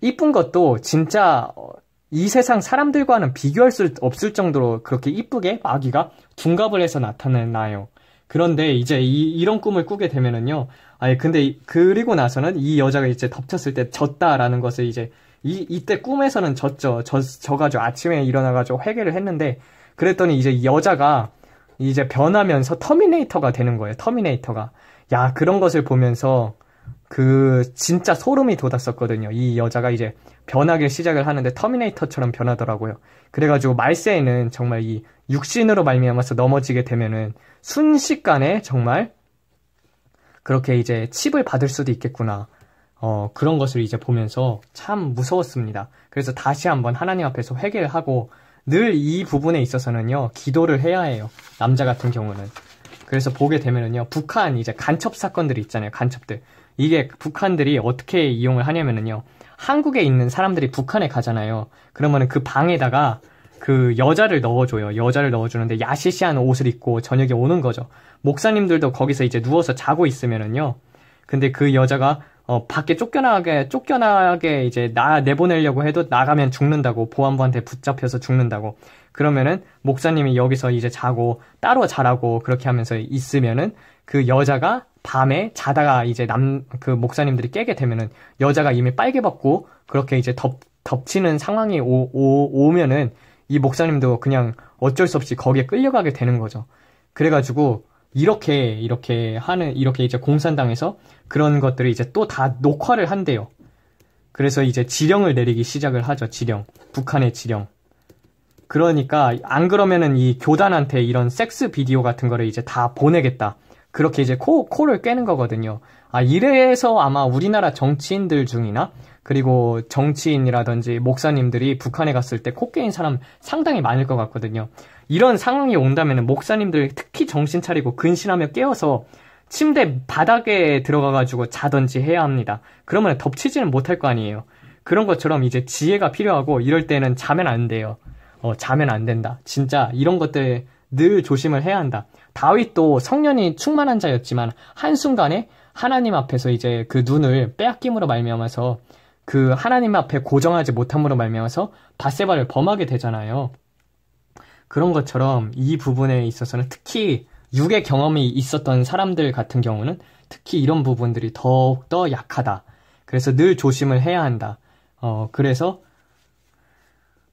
이쁜 것도 진짜 어, 이 세상 사람들과는 비교할 수 없을 정도로 그렇게 이쁘게 아기가 둔갑을 해서 나타나요. 그런데 이제 이, 이런 꿈을 꾸게 되면은요. 아니 근데 그리고 나서는 이 여자가 이제 덮쳤을 때 졌다라는 것을 이제 이, 이때 꿈에서는 졌죠. 저, 져가지고 아침에 일어나가지고 회개를 했는데 그랬더니 이제 여자가 이제 변하면서 터미네이터가 되는 거예요. 터미네이터가. 야, 그런 것을 보면서 그 진짜 소름이 돋았었거든요. 이 여자가 이제 변하기 시작을 하는데 터미네이터처럼 변하더라고요. 그래가지고 말세에는 정말 이 육신으로 말미암아서 넘어지게 되면은 순식간에 정말 그렇게 이제 칩을 받을 수도 있겠구나. 어, 그런 것을 이제 보면서 참 무서웠습니다. 그래서 다시 한번 하나님 앞에서 회개를 하고 늘 이 부분에 있어서는요, 기도를 해야 해요. 남자 같은 경우는. 그래서 보게 되면은요, 북한 이제 간첩 사건들이 있잖아요, 간첩들. 이게 북한들이 어떻게 이용을 하냐면은요, 한국에 있는 사람들이 북한에 가잖아요. 그러면은 그 방에다가 그 여자를 넣어줘요. 여자를 넣어주는데 야시시한 옷을 입고 저녁에 오는 거죠. 목사님들도 거기서 이제 누워서 자고 있으면은요. 근데 그 여자가 어, 밖에 쫓겨나게, 쫓겨나게 이제 나, 내보내려고 해도 나가면 죽는다고, 보안부한테 붙잡혀서 죽는다고. 그러면은, 목사님이 여기서 이제 자고, 따로 자라고, 그렇게 하면서 있으면은, 그 여자가 밤에 자다가 이제 남, 그 목사님들이 깨게 되면은, 여자가 이미 빨개 벗고, 그렇게 이제 덮, 덮치는 상황이 오, 오, 오면은, 이 목사님도 그냥 어쩔 수 없이 거기에 끌려가게 되는 거죠. 그래가지고, 이렇게 이렇게 하는 이렇게 이제 공산당에서 그런 것들을 이제 또 다 녹화를 한대요. 그래서 이제 지령을 내리기 시작을 하죠. 지령. 북한의 지령. 그러니까 안 그러면은 이 교단한테 이런 섹스 비디오 같은 거를 이제 다 보내겠다. 그렇게 이제 코, 코를 깨는 거거든요. 아, 이래서 아마 우리나라 정치인들 중이나 그리고 정치인이라든지 목사님들이 북한에 갔을 때 코끼인 사람 상당히 많을 것 같거든요. 이런 상황이 온다면 목사님들 특히 정신 차리고 근신하며 깨어서 침대 바닥에 들어가가지고 자든지 해야 합니다. 그러면 덮치지는 못할 거 아니에요. 그런 것처럼 이제 지혜가 필요하고 이럴 때는 자면 안 돼요. 어, 자면 안 된다. 진짜 이런 것들 늘 조심을 해야 한다. 다윗도 성년이 충만한 자였지만 한순간에 하나님 앞에서 이제 그 눈을 빼앗김으로 말미암아서 그 하나님 앞에 고정하지 못함으로 말미암아서 바세바를 범하게 되잖아요. 그런 것처럼 이 부분에 있어서는 특히 육의 경험이 있었던 사람들 같은 경우는 특히 이런 부분들이 더욱더 약하다. 그래서 늘 조심을 해야 한다. 어, 그래서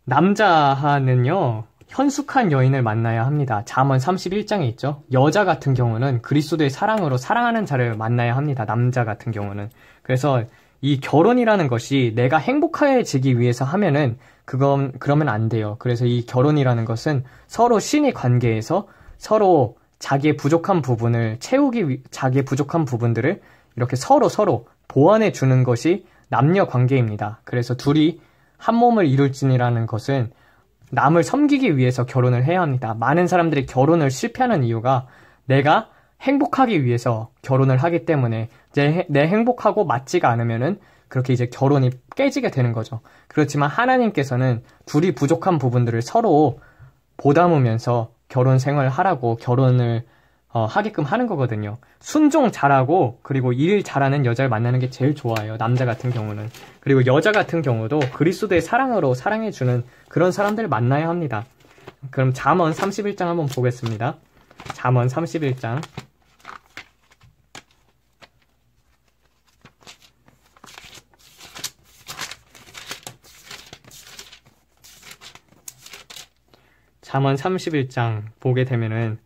남자하는요, 현숙한 여인을 만나야 합니다. 잠언 31장에 있죠. 여자 같은 경우는 그리스도의 사랑으로 사랑하는 자를 만나야 합니다. 남자 같은 경우는. 그래서 이 결혼이라는 것이 내가 행복해지기 위해서 하면은 그건 그러면 안 돼요. 그래서 이 결혼이라는 것은 서로 신의 관계에서 서로 자기의 부족한 부분을 채우기 위, 자기의 부족한 부분들을 이렇게 서로 서로 보완해 주는 것이 남녀 관계입니다. 그래서 둘이 한 몸을 이룰진이라는 것은 남을 섬기기 위해서 결혼을 해야 합니다. 많은 사람들이 결혼을 실패하는 이유가 내가 행복하기 위해서 결혼을 하기 때문에 내, 내 행복하고 맞지가 않으면은 그렇게 이제 결혼이 깨지게 되는 거죠. 그렇지만 하나님께서는 둘이 부족한 부분들을 서로 보담으면서 결혼 생활 하라고 결혼을 어, 하게끔 하는 거거든요. 순종 잘하고 그리고 일 잘하는 여자를 만나는 게 제일 좋아요. 남자 같은 경우는 그리고 여자 같은 경우도 그리스도의 사랑으로 사랑해주는 그런 사람들을 만나야 합니다. 그럼 잠언 31장 한번 보겠습니다. 잠언 31장 잠언 31장 보게 되면은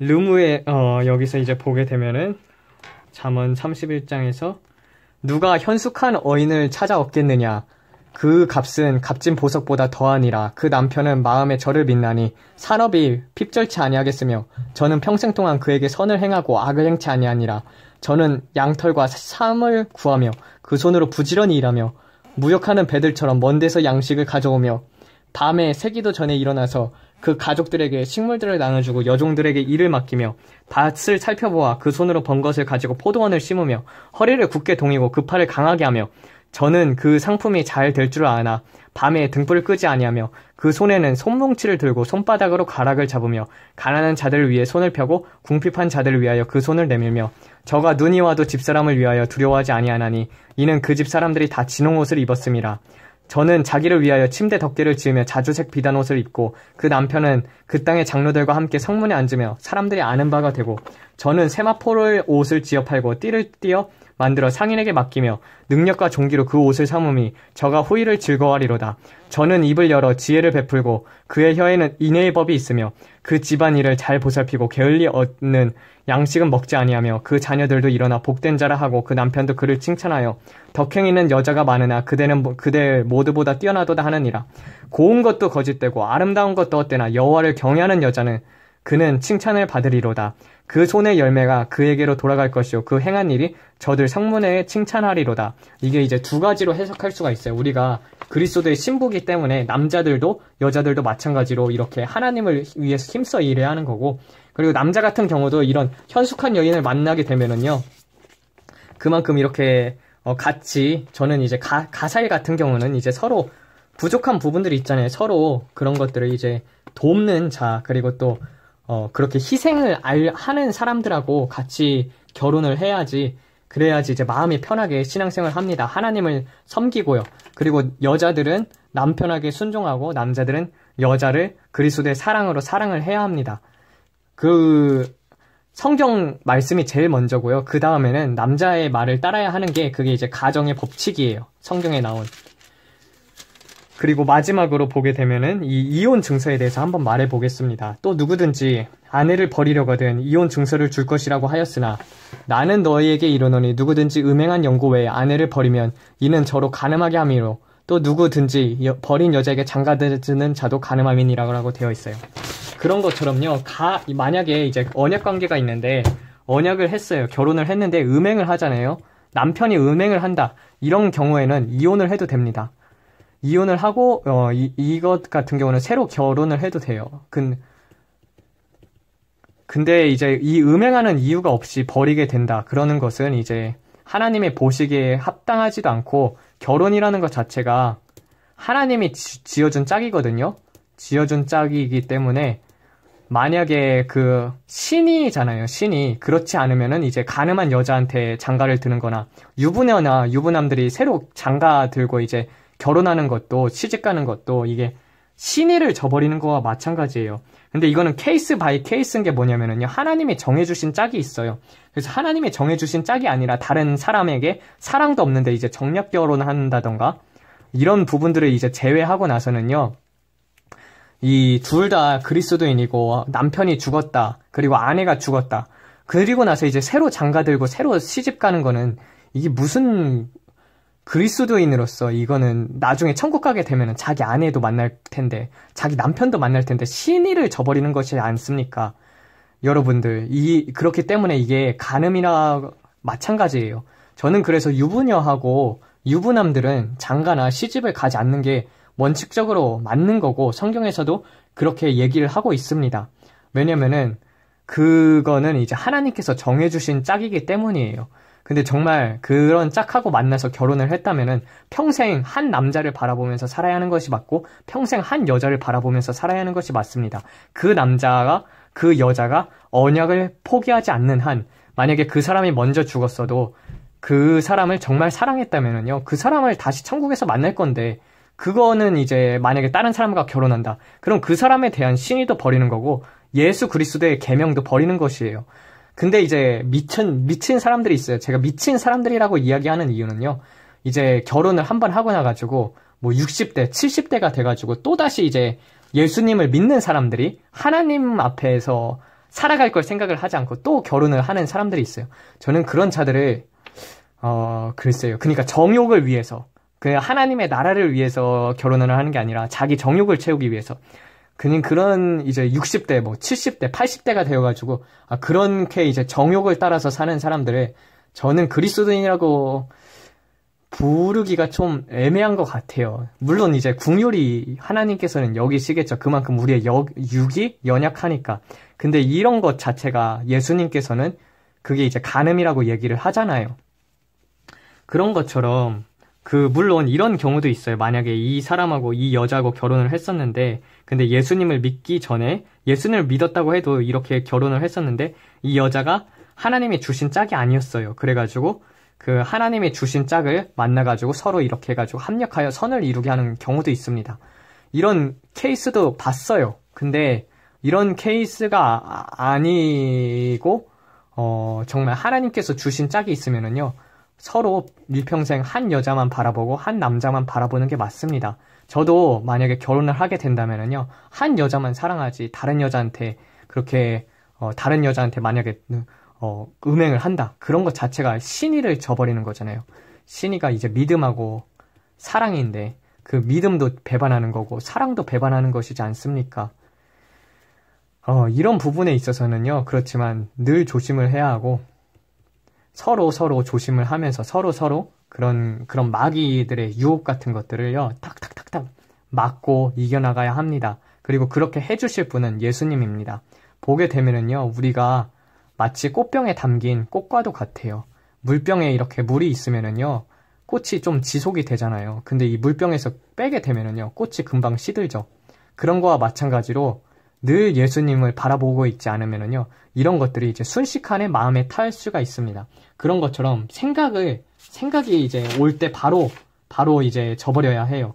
르무의 어, 여기서 이제 보게 되면은 잠언 31장에서 누가 현숙한 어인을 찾아 얻겠느냐 그 값은 값진 보석보다 더하니라 그 남편은 마음에 저를 믿나니 산업이 핍절치 아니하겠으며 저는 평생 동안 그에게 선을 행하고 악을 행치 아니하니라 저는 양털과 삶을 구하며 그 손으로 부지런히 일하며 무역하는 배들처럼 먼 데서 양식을 가져오며 밤에 새기도 전에 일어나서 그 가족들에게 식물들을 나눠주고 여종들에게 일을 맡기며 밭을 살펴보아 그 손으로 번 것을 가지고 포도원을 심으며 허리를 굳게 동이고 그 팔을 강하게 하며 저는 그 상품이 잘 될 줄 아나 밤에 등불을 끄지 아니하며 그 손에는 손뭉치를 들고 손바닥으로 가락을 잡으며 가난한 자들을 위해 손을 펴고 궁핍한 자들을 위하여 그 손을 내밀며 저가 눈이 와도 집사람을 위하여 두려워하지 아니하나니 이는 그 집 사람들이 다 진홍 옷을 입었습니다 저는 자기를 위하여 침대 덮개를 지으며 자주색 비단옷을 입고 그 남편은 그 땅의 장로들과 함께 성문에 앉으며 사람들이 아는 바가 되고 저는 세마포를 옷을 지어 팔고 띠를 띠어 만들어 상인에게 맡기며 능력과 종기로 그 옷을 삼음이 저가 호의를 즐거워하리로다. 저는 입을 열어 지혜를 베풀고 그의 혀에는 인내의 법이 있으며 그 집안일을 잘 보살피고 게을리 얻는 양식은 먹지 아니하며 그 자녀들도 일어나 복된 자라 하고 그 남편도 그를 칭찬하여 덕행이는 여자가 많으나 그대는 그대 모두보다 뛰어나도다 하느니라. 고운 것도 거짓되고 아름다운 것도 어때나 여호와를 경외하는 여자는 그는 칭찬을 받으리로다. 그 손의 열매가 그에게로 돌아갈 것이요. 그 행한 일이 저들 성문에 칭찬하리로다. 이게 이제 두 가지로 해석할 수가 있어요. 우리가 그리스도의 신부기 때문에 남자들도 여자들도 마찬가지로 이렇게 하나님을 위해서 힘써 일해야 하는 거고, 그리고 남자 같은 경우도 이런 현숙한 여인을 만나게 되면은요, 그만큼 이렇게 어, 같이 저는 이제 가, 가사일 같은 경우는 이제 서로 부족한 부분들이 있잖아요. 서로 그런 것들을 이제 돕는 자 그리고 또 어, 그렇게 희생을 알, 하는 사람들하고 같이 결혼을 해야지 그래야지 이제 마음이 편하게 신앙생활 합니다. 하나님을 섬기고요. 그리고 여자들은 남편에게 순종하고 남자들은 여자를 그리스도의 사랑으로 사랑을 해야 합니다. 그 성경 말씀이 제일 먼저고요. 그 다음에는 남자의 말을 따라야 하는 게 그게 이제 가정의 법칙이에요. 성경에 나온. 그리고 마지막으로 보게 되면은 이 이혼 증서에 대해서 한번 말해 보겠습니다. 또 누구든지 아내를 버리려거든 이혼 증서를 줄 것이라고 하였으나 나는 너희에게 이르노니 누구든지 음행한 연고 외에 아내를 버리면 이는 저로 가늠하게 함이로 또 누구든지 여, 버린 여자에게 장가드는 자도 가늠함이니라고 되어 있어요. 그런 것처럼요. 가 만약에 이제 언약 관계가 있는데 언약을 했어요. 결혼을 했는데 음행을 하잖아요. 남편이 음행을 한다. 이런 경우에는 이혼을 해도 됩니다. 이혼을 하고 어, 이, 이것 같은 경우는 새로 결혼을 해도 돼요. 근 근데 이제 이 음행하는 이유가 없이 버리게 된다. 그러는 것은 이제 하나님의 보시기에 합당하지도 않고 결혼이라는 것 자체가 하나님이 지, 어준 짝이거든요. 지어준 짝이기 때문에 만약에 그 신이잖아요. 신이 그렇지 않으면은 이제 가늠한 여자한테 장가를 드는거나 유부녀나 유부남들이 새로 장가 들고 이제 결혼하는 것도 시집 가는 것도 이게 신의를 저버리는 거와 마찬가지예요. 근데 이거는 케이스 바이 케이스인 게 뭐냐면은요. 하나님이 정해주신 짝이 있어요. 그래서 하나님이 정해주신 짝이 아니라 다른 사람에게 사랑도 없는데 이제 정략 결혼한다던가 을 이런 부분들을 이제 제외하고 나서는요. 이 둘 다 그리스도인이고 남편이 죽었다. 그리고 아내가 죽었다. 그리고 나서 이제 새로 장가들고 새로 시집 가는 거는 이게 무슨 그리스도인으로서 이거는 나중에 천국 가게 되면 자기 아내도 만날 텐데 자기 남편도 만날 텐데 신의를 저버리는 것이 않습니까? 여러분들 이 그렇기 때문에 이게 간음이나 마찬가지예요. 저는 그래서 유부녀하고 유부남들은 장가나 시집을 가지 않는 게 원칙적으로 맞는 거고 성경에서도 그렇게 얘기를 하고 있습니다. 왜냐면은 그거는 이제 하나님께서 정해주신 짝이기 때문이에요. 근데 정말 그런 짝하고 만나서 결혼을 했다면은 평생 한 남자를 바라보면서 살아야 하는 것이 맞고 평생 한 여자를 바라보면서 살아야 하는 것이 맞습니다. 그 남자가 그 여자가 언약을 포기하지 않는 한 만약에 그 사람이 먼저 죽었어도 그 사람을 정말 사랑했다면은요 그 사람을 다시 천국에서 만날 건데 그거는 이제 만약에 다른 사람과 결혼한다 그럼 그 사람에 대한 신의도 버리는 거고 예수 그리스도의 계명도 버리는 것이에요. 근데 이제 미친 미친 사람들이 있어요. 제가 미친 사람들이라고 이야기하는 이유는요. 이제 결혼을 한번 하고 나가지고 뭐 60대, 70대가 돼가지고 또 다시 이제 예수님을 믿는 사람들이 하나님 앞에서 살아갈 걸 생각을 하지 않고 또 결혼을 하는 사람들이 있어요. 저는 그런 자들을 어 글쎄요. 그러니까 정욕을 위해서 그 하나님의 나라를 위해서 결혼을 하는 게 아니라 자기 정욕을 채우기 위해서 그는 그런 이제 60대, 뭐 70대, 80대가 되어가지고 아, 그렇게 이제 정욕을 따라서 사는 사람들을 저는 그리스도인이라고 부르기가 좀 애매한 것 같아요. 물론 이제 궁율이 하나님께서는 여기시겠죠. 그만큼 우리의 여, 육이 연약하니까. 근데 이런 것 자체가 예수님께서는 그게 이제 간음이라고 얘기를 하잖아요. 그런 것처럼 그 물론 이런 경우도 있어요. 만약에 이 사람하고 이 여자하고 결혼을 했었는데 근데 예수님을 믿기 전에 예수님을 믿었다고 해도 이렇게 결혼을 했었는데 이 여자가 하나님의 주신 짝이 아니었어요. 그래가지고 그하나님의 주신 짝을 만나가지고 서로 이렇게 해가지고 합력하여 선을 이루게 하는 경우도 있습니다. 이런 케이스도 봤어요. 근데 이런 케이스가 아, 아니고 어 정말 하나님께서 주신 짝이 있으면은요 서로 일평생 한 여자만 바라보고 한 남자만 바라보는 게 맞습니다. 저도 만약에 결혼을 하게 된다면은요, 한 여자만 사랑하지, 다른 여자한테 그렇게, 어, 다른 여자한테 만약에, 어, 음행을 한다. 그런 것 자체가 신의를 저버리는 거잖아요. 신의가 이제 믿음하고 사랑인데, 그 믿음도 배반하는 거고, 사랑도 배반하는 것이지 않습니까? 어, 이런 부분에 있어서는요, 그렇지만 늘 조심을 해야 하고, 서로 서로 조심을 하면서 서로 서로 그런 그런 마귀들의 유혹 같은 것들을요 탁탁탁탁 막고 이겨나가야 합니다. 그리고 그렇게 해주실 분은 예수님입니다. 보게 되면은요 우리가 마치 꽃병에 담긴 꽃과도 같아요. 물병에 이렇게 물이 있으면은요 꽃이 좀 지속이 되잖아요. 근데 이 물병에서 빼게 되면은요 꽃이 금방 시들죠. 그런 거와 마찬가지로 늘 예수님을 바라보고 있지 않으면은요 이런 것들이 이제 순식간에 마음에 탈 수가 있습니다. 그런 것처럼 생각을 생각이 이제 올 때 바로 바로 이제 져버려야 해요.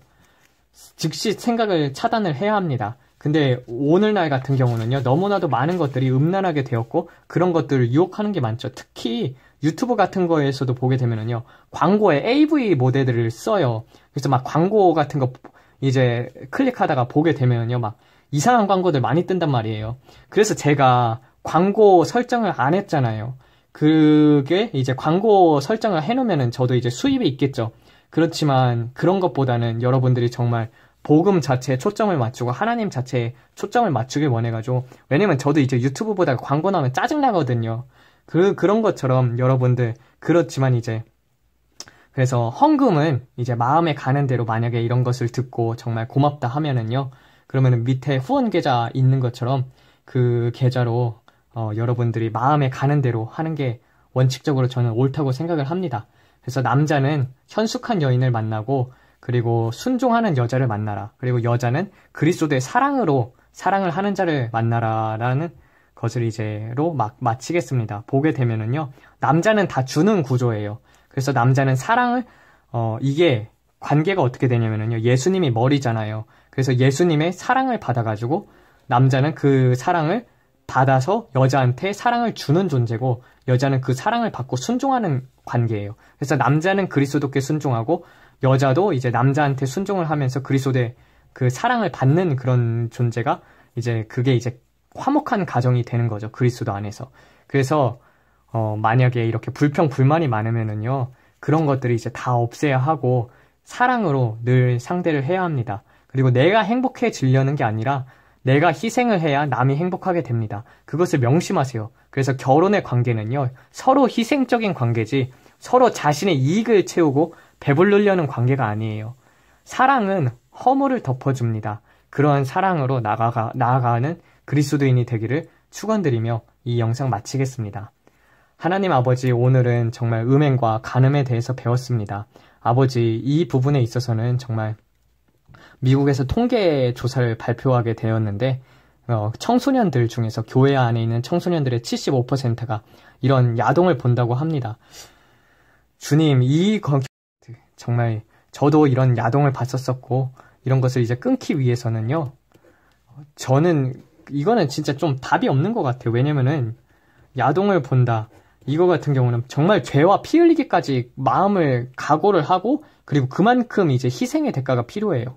즉시 생각을 차단을 해야 합니다. 근데 오늘날 같은 경우는요 너무나도 많은 것들이 음란하게 되었고 그런 것들을 유혹하는 게 많죠. 특히 유튜브 같은 거에서도 보게 되면은요 광고에 AV 모델들을 써요. 그래서 막 광고 같은 거 이제 클릭하다가 보게 되면은요 막 이상한 광고들 많이 뜬단 말이에요. 그래서 제가 광고 설정을 안 했잖아요. 그게 이제 광고 설정을 해놓으면은 저도 이제 수입이 있겠죠. 그렇지만 그런 것보다는 여러분들이 정말 복음 자체에 초점을 맞추고 하나님 자체에 초점을 맞추길 원해가지고 왜냐면 저도 이제 유튜브보다 광고 나오면 짜증나거든요. 그, 그런 것처럼 여러분들 그렇지만 이제 그래서 헌금은 이제 마음에 가는 대로 만약에 이런 것을 듣고 정말 고맙다 하면은요. 그러면은 밑에 후원 계좌 있는 것처럼 그 계좌로 어, 여러분들이 마음에 가는 대로 하는 게 원칙적으로 저는 옳다고 생각을 합니다. 그래서 남자는 현숙한 여인을 만나고 그리고 순종하는 여자를 만나라. 그리고 여자는 그리스도의 사랑으로 사랑을 하는 자를 만나라라는 것을 이제로 막 마치겠습니다. 보게 되면은요. 남자는 다 주는 구조예요. 그래서 남자는 사랑을 어 이게 관계가 어떻게 되냐면은요. 예수님이 머리잖아요. 그래서 예수님의 사랑을 받아 가지고 남자는 그 사랑을 받아서 여자한테 사랑을 주는 존재고 여자는 그 사랑을 받고 순종하는 관계예요. 그래서 남자는 그리스도께 순종하고 여자도 이제 남자한테 순종을 하면서 그리스도의 그 사랑을 받는 그런 존재가 이제 그게 이제 화목한 가정이 되는 거죠. 그리스도 안에서. 그래서 어 만약에 이렇게 불평 불만이 많으면은요. 그런 것들이 이제 다 없애야 하고 사랑으로 늘 상대를 해야 합니다. 그리고 내가 행복해지려는 게 아니라 내가 희생을 해야 남이 행복하게 됩니다. 그것을 명심하세요. 그래서 결혼의 관계는요, 서로 희생적인 관계지, 서로 자신의 이익을 채우고 배불르려는 관계가 아니에요. 사랑은 허물을 덮어줍니다. 그러한 사랑으로 나아가, 나아가는 그리스도인이 되기를 축원드리며 이 영상 마치겠습니다. 하나님 아버지 오늘은 정말 음행과 간음에 대해서 배웠습니다. 아버지 이 부분에 있어서는 정말 미국에서 통계 조사를 발표하게 되었는데 어, 청소년들 중에서 교회 안에 있는 청소년들의 75%가 이런 야동을 본다고 합니다. 주님, 이 정말 저도 이런 야동을 봤었었고 이런 것을 이제 끊기 위해서는요. 저는 이거는 진짜 좀 답이 없는 것 같아요. 왜냐면은 야동을 본다. 이거 같은 경우는 정말 죄와 피 흘리기까지 마음을 각오를 하고 그리고 그만큼 이제 희생의 대가가 필요해요.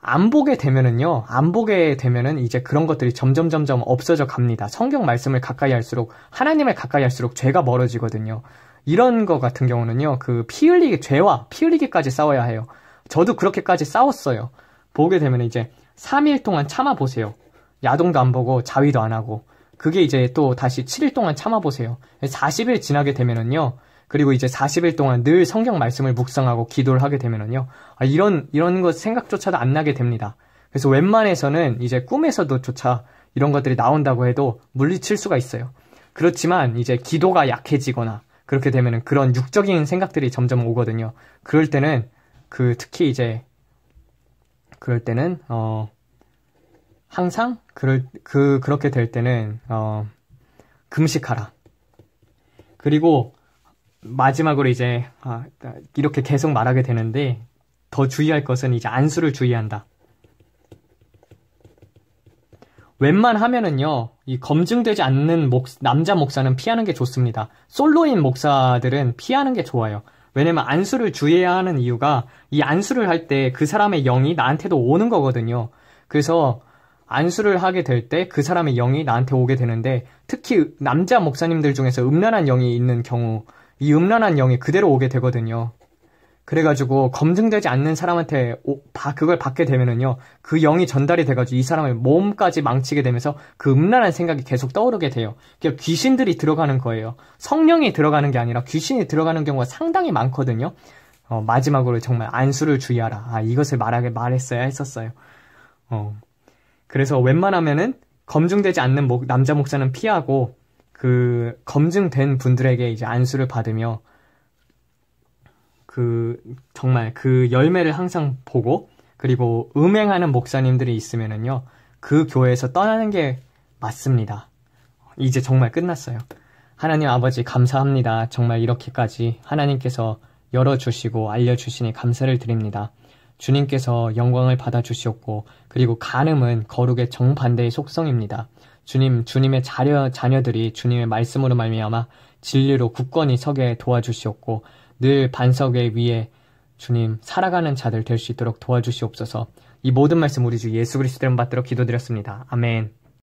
안 보게 되면은요, 안 보게 되면은 이제 그런 것들이 점점 점점 없어져 갑니다. 성경 말씀을 가까이 할수록, 하나님을 가까이 할수록 죄가 멀어지거든요. 이런 거 같은 경우는요, 그 피 흘리기, 죄와 피 흘리기까지 싸워야 해요. 저도 그렇게까지 싸웠어요. 보게 되면 이제 3일 동안 참아보세요. 야동도 안 보고 자위도 안 하고. 그게 이제 또 다시 7일 동안 참아보세요. 40일 지나게 되면은요, 그리고 이제 40일 동안 늘 성경 말씀을 묵상하고 기도를 하게 되면은요. 아, 이런 이런 것 생각조차도 안 나게 됩니다. 그래서 웬만해서는 이제 꿈에서도조차 이런 것들이 나온다고 해도 물리칠 수가 있어요. 그렇지만 이제 기도가 약해지거나 그렇게 되면은 그런 육적인 생각들이 점점 오거든요. 그럴 때는 그 특히 이제 그럴 때는 어 항상 그럴 그 그렇게 될 때는 어 금식하라. 그리고 마지막으로 이제 아, 이렇게 계속 말하게 되는데 더 주의할 것은 이제 안수를 주의한다. 웬만하면은요, 이 검증되지 않는 목, 남자 목사는 피하는 게 좋습니다. 솔로인 목사들은 피하는 게 좋아요. 왜냐면 안수를 주의해야 하는 이유가 이 안수를 할 때 그 사람의 영이 나한테도 오는 거거든요. 그래서 안수를 하게 될 때 그 사람의 영이 나한테 오게 되는데 특히 남자 목사님들 중에서 음란한 영이 있는 경우 이 음란한 영이 그대로 오게 되거든요. 그래가지고 검증되지 않는 사람한테 오, 바, 그걸 받게 되면은요 그 영이 전달이 돼가지고 이 사람의 몸까지 망치게 되면서 그 음란한 생각이 계속 떠오르게 돼요. 그러니까 귀신들이 들어가는 거예요. 성령이 들어가는 게 아니라 귀신이 들어가는 경우가 상당히 많거든요. 어, 마지막으로 정말 안수를 주의하라. 아 이것을 말하게 말했어야 했었어요. 어 그래서 웬만하면은 검증되지 않는 목, 남자 목사는 피하고 그 검증된 분들에게 이제 안수를 받으며 그 정말 그 열매를 항상 보고 그리고 음행하는 목사님들이 있으면은요 그 교회에서 떠나는 게 맞습니다. 이제 정말 끝났어요. 하나님 아버지 감사합니다. 정말 이렇게까지 하나님께서 열어주시고 알려주시니 감사를 드립니다. 주님께서 영광을 받아주셨고 그리고 간음은 거룩의 정반대의 속성입니다. 주님, 주님의 자녀, 자녀들이 주님의 말씀으로 말미암아 진리로 굳건히 서게 도와주시옵고 늘 반석의 위에 주님 살아가는 자들 될 수 있도록 도와주시옵소서. 이 모든 말씀 우리 주 예수 그리스도 를 받도록 기도드렸습니다. 아멘.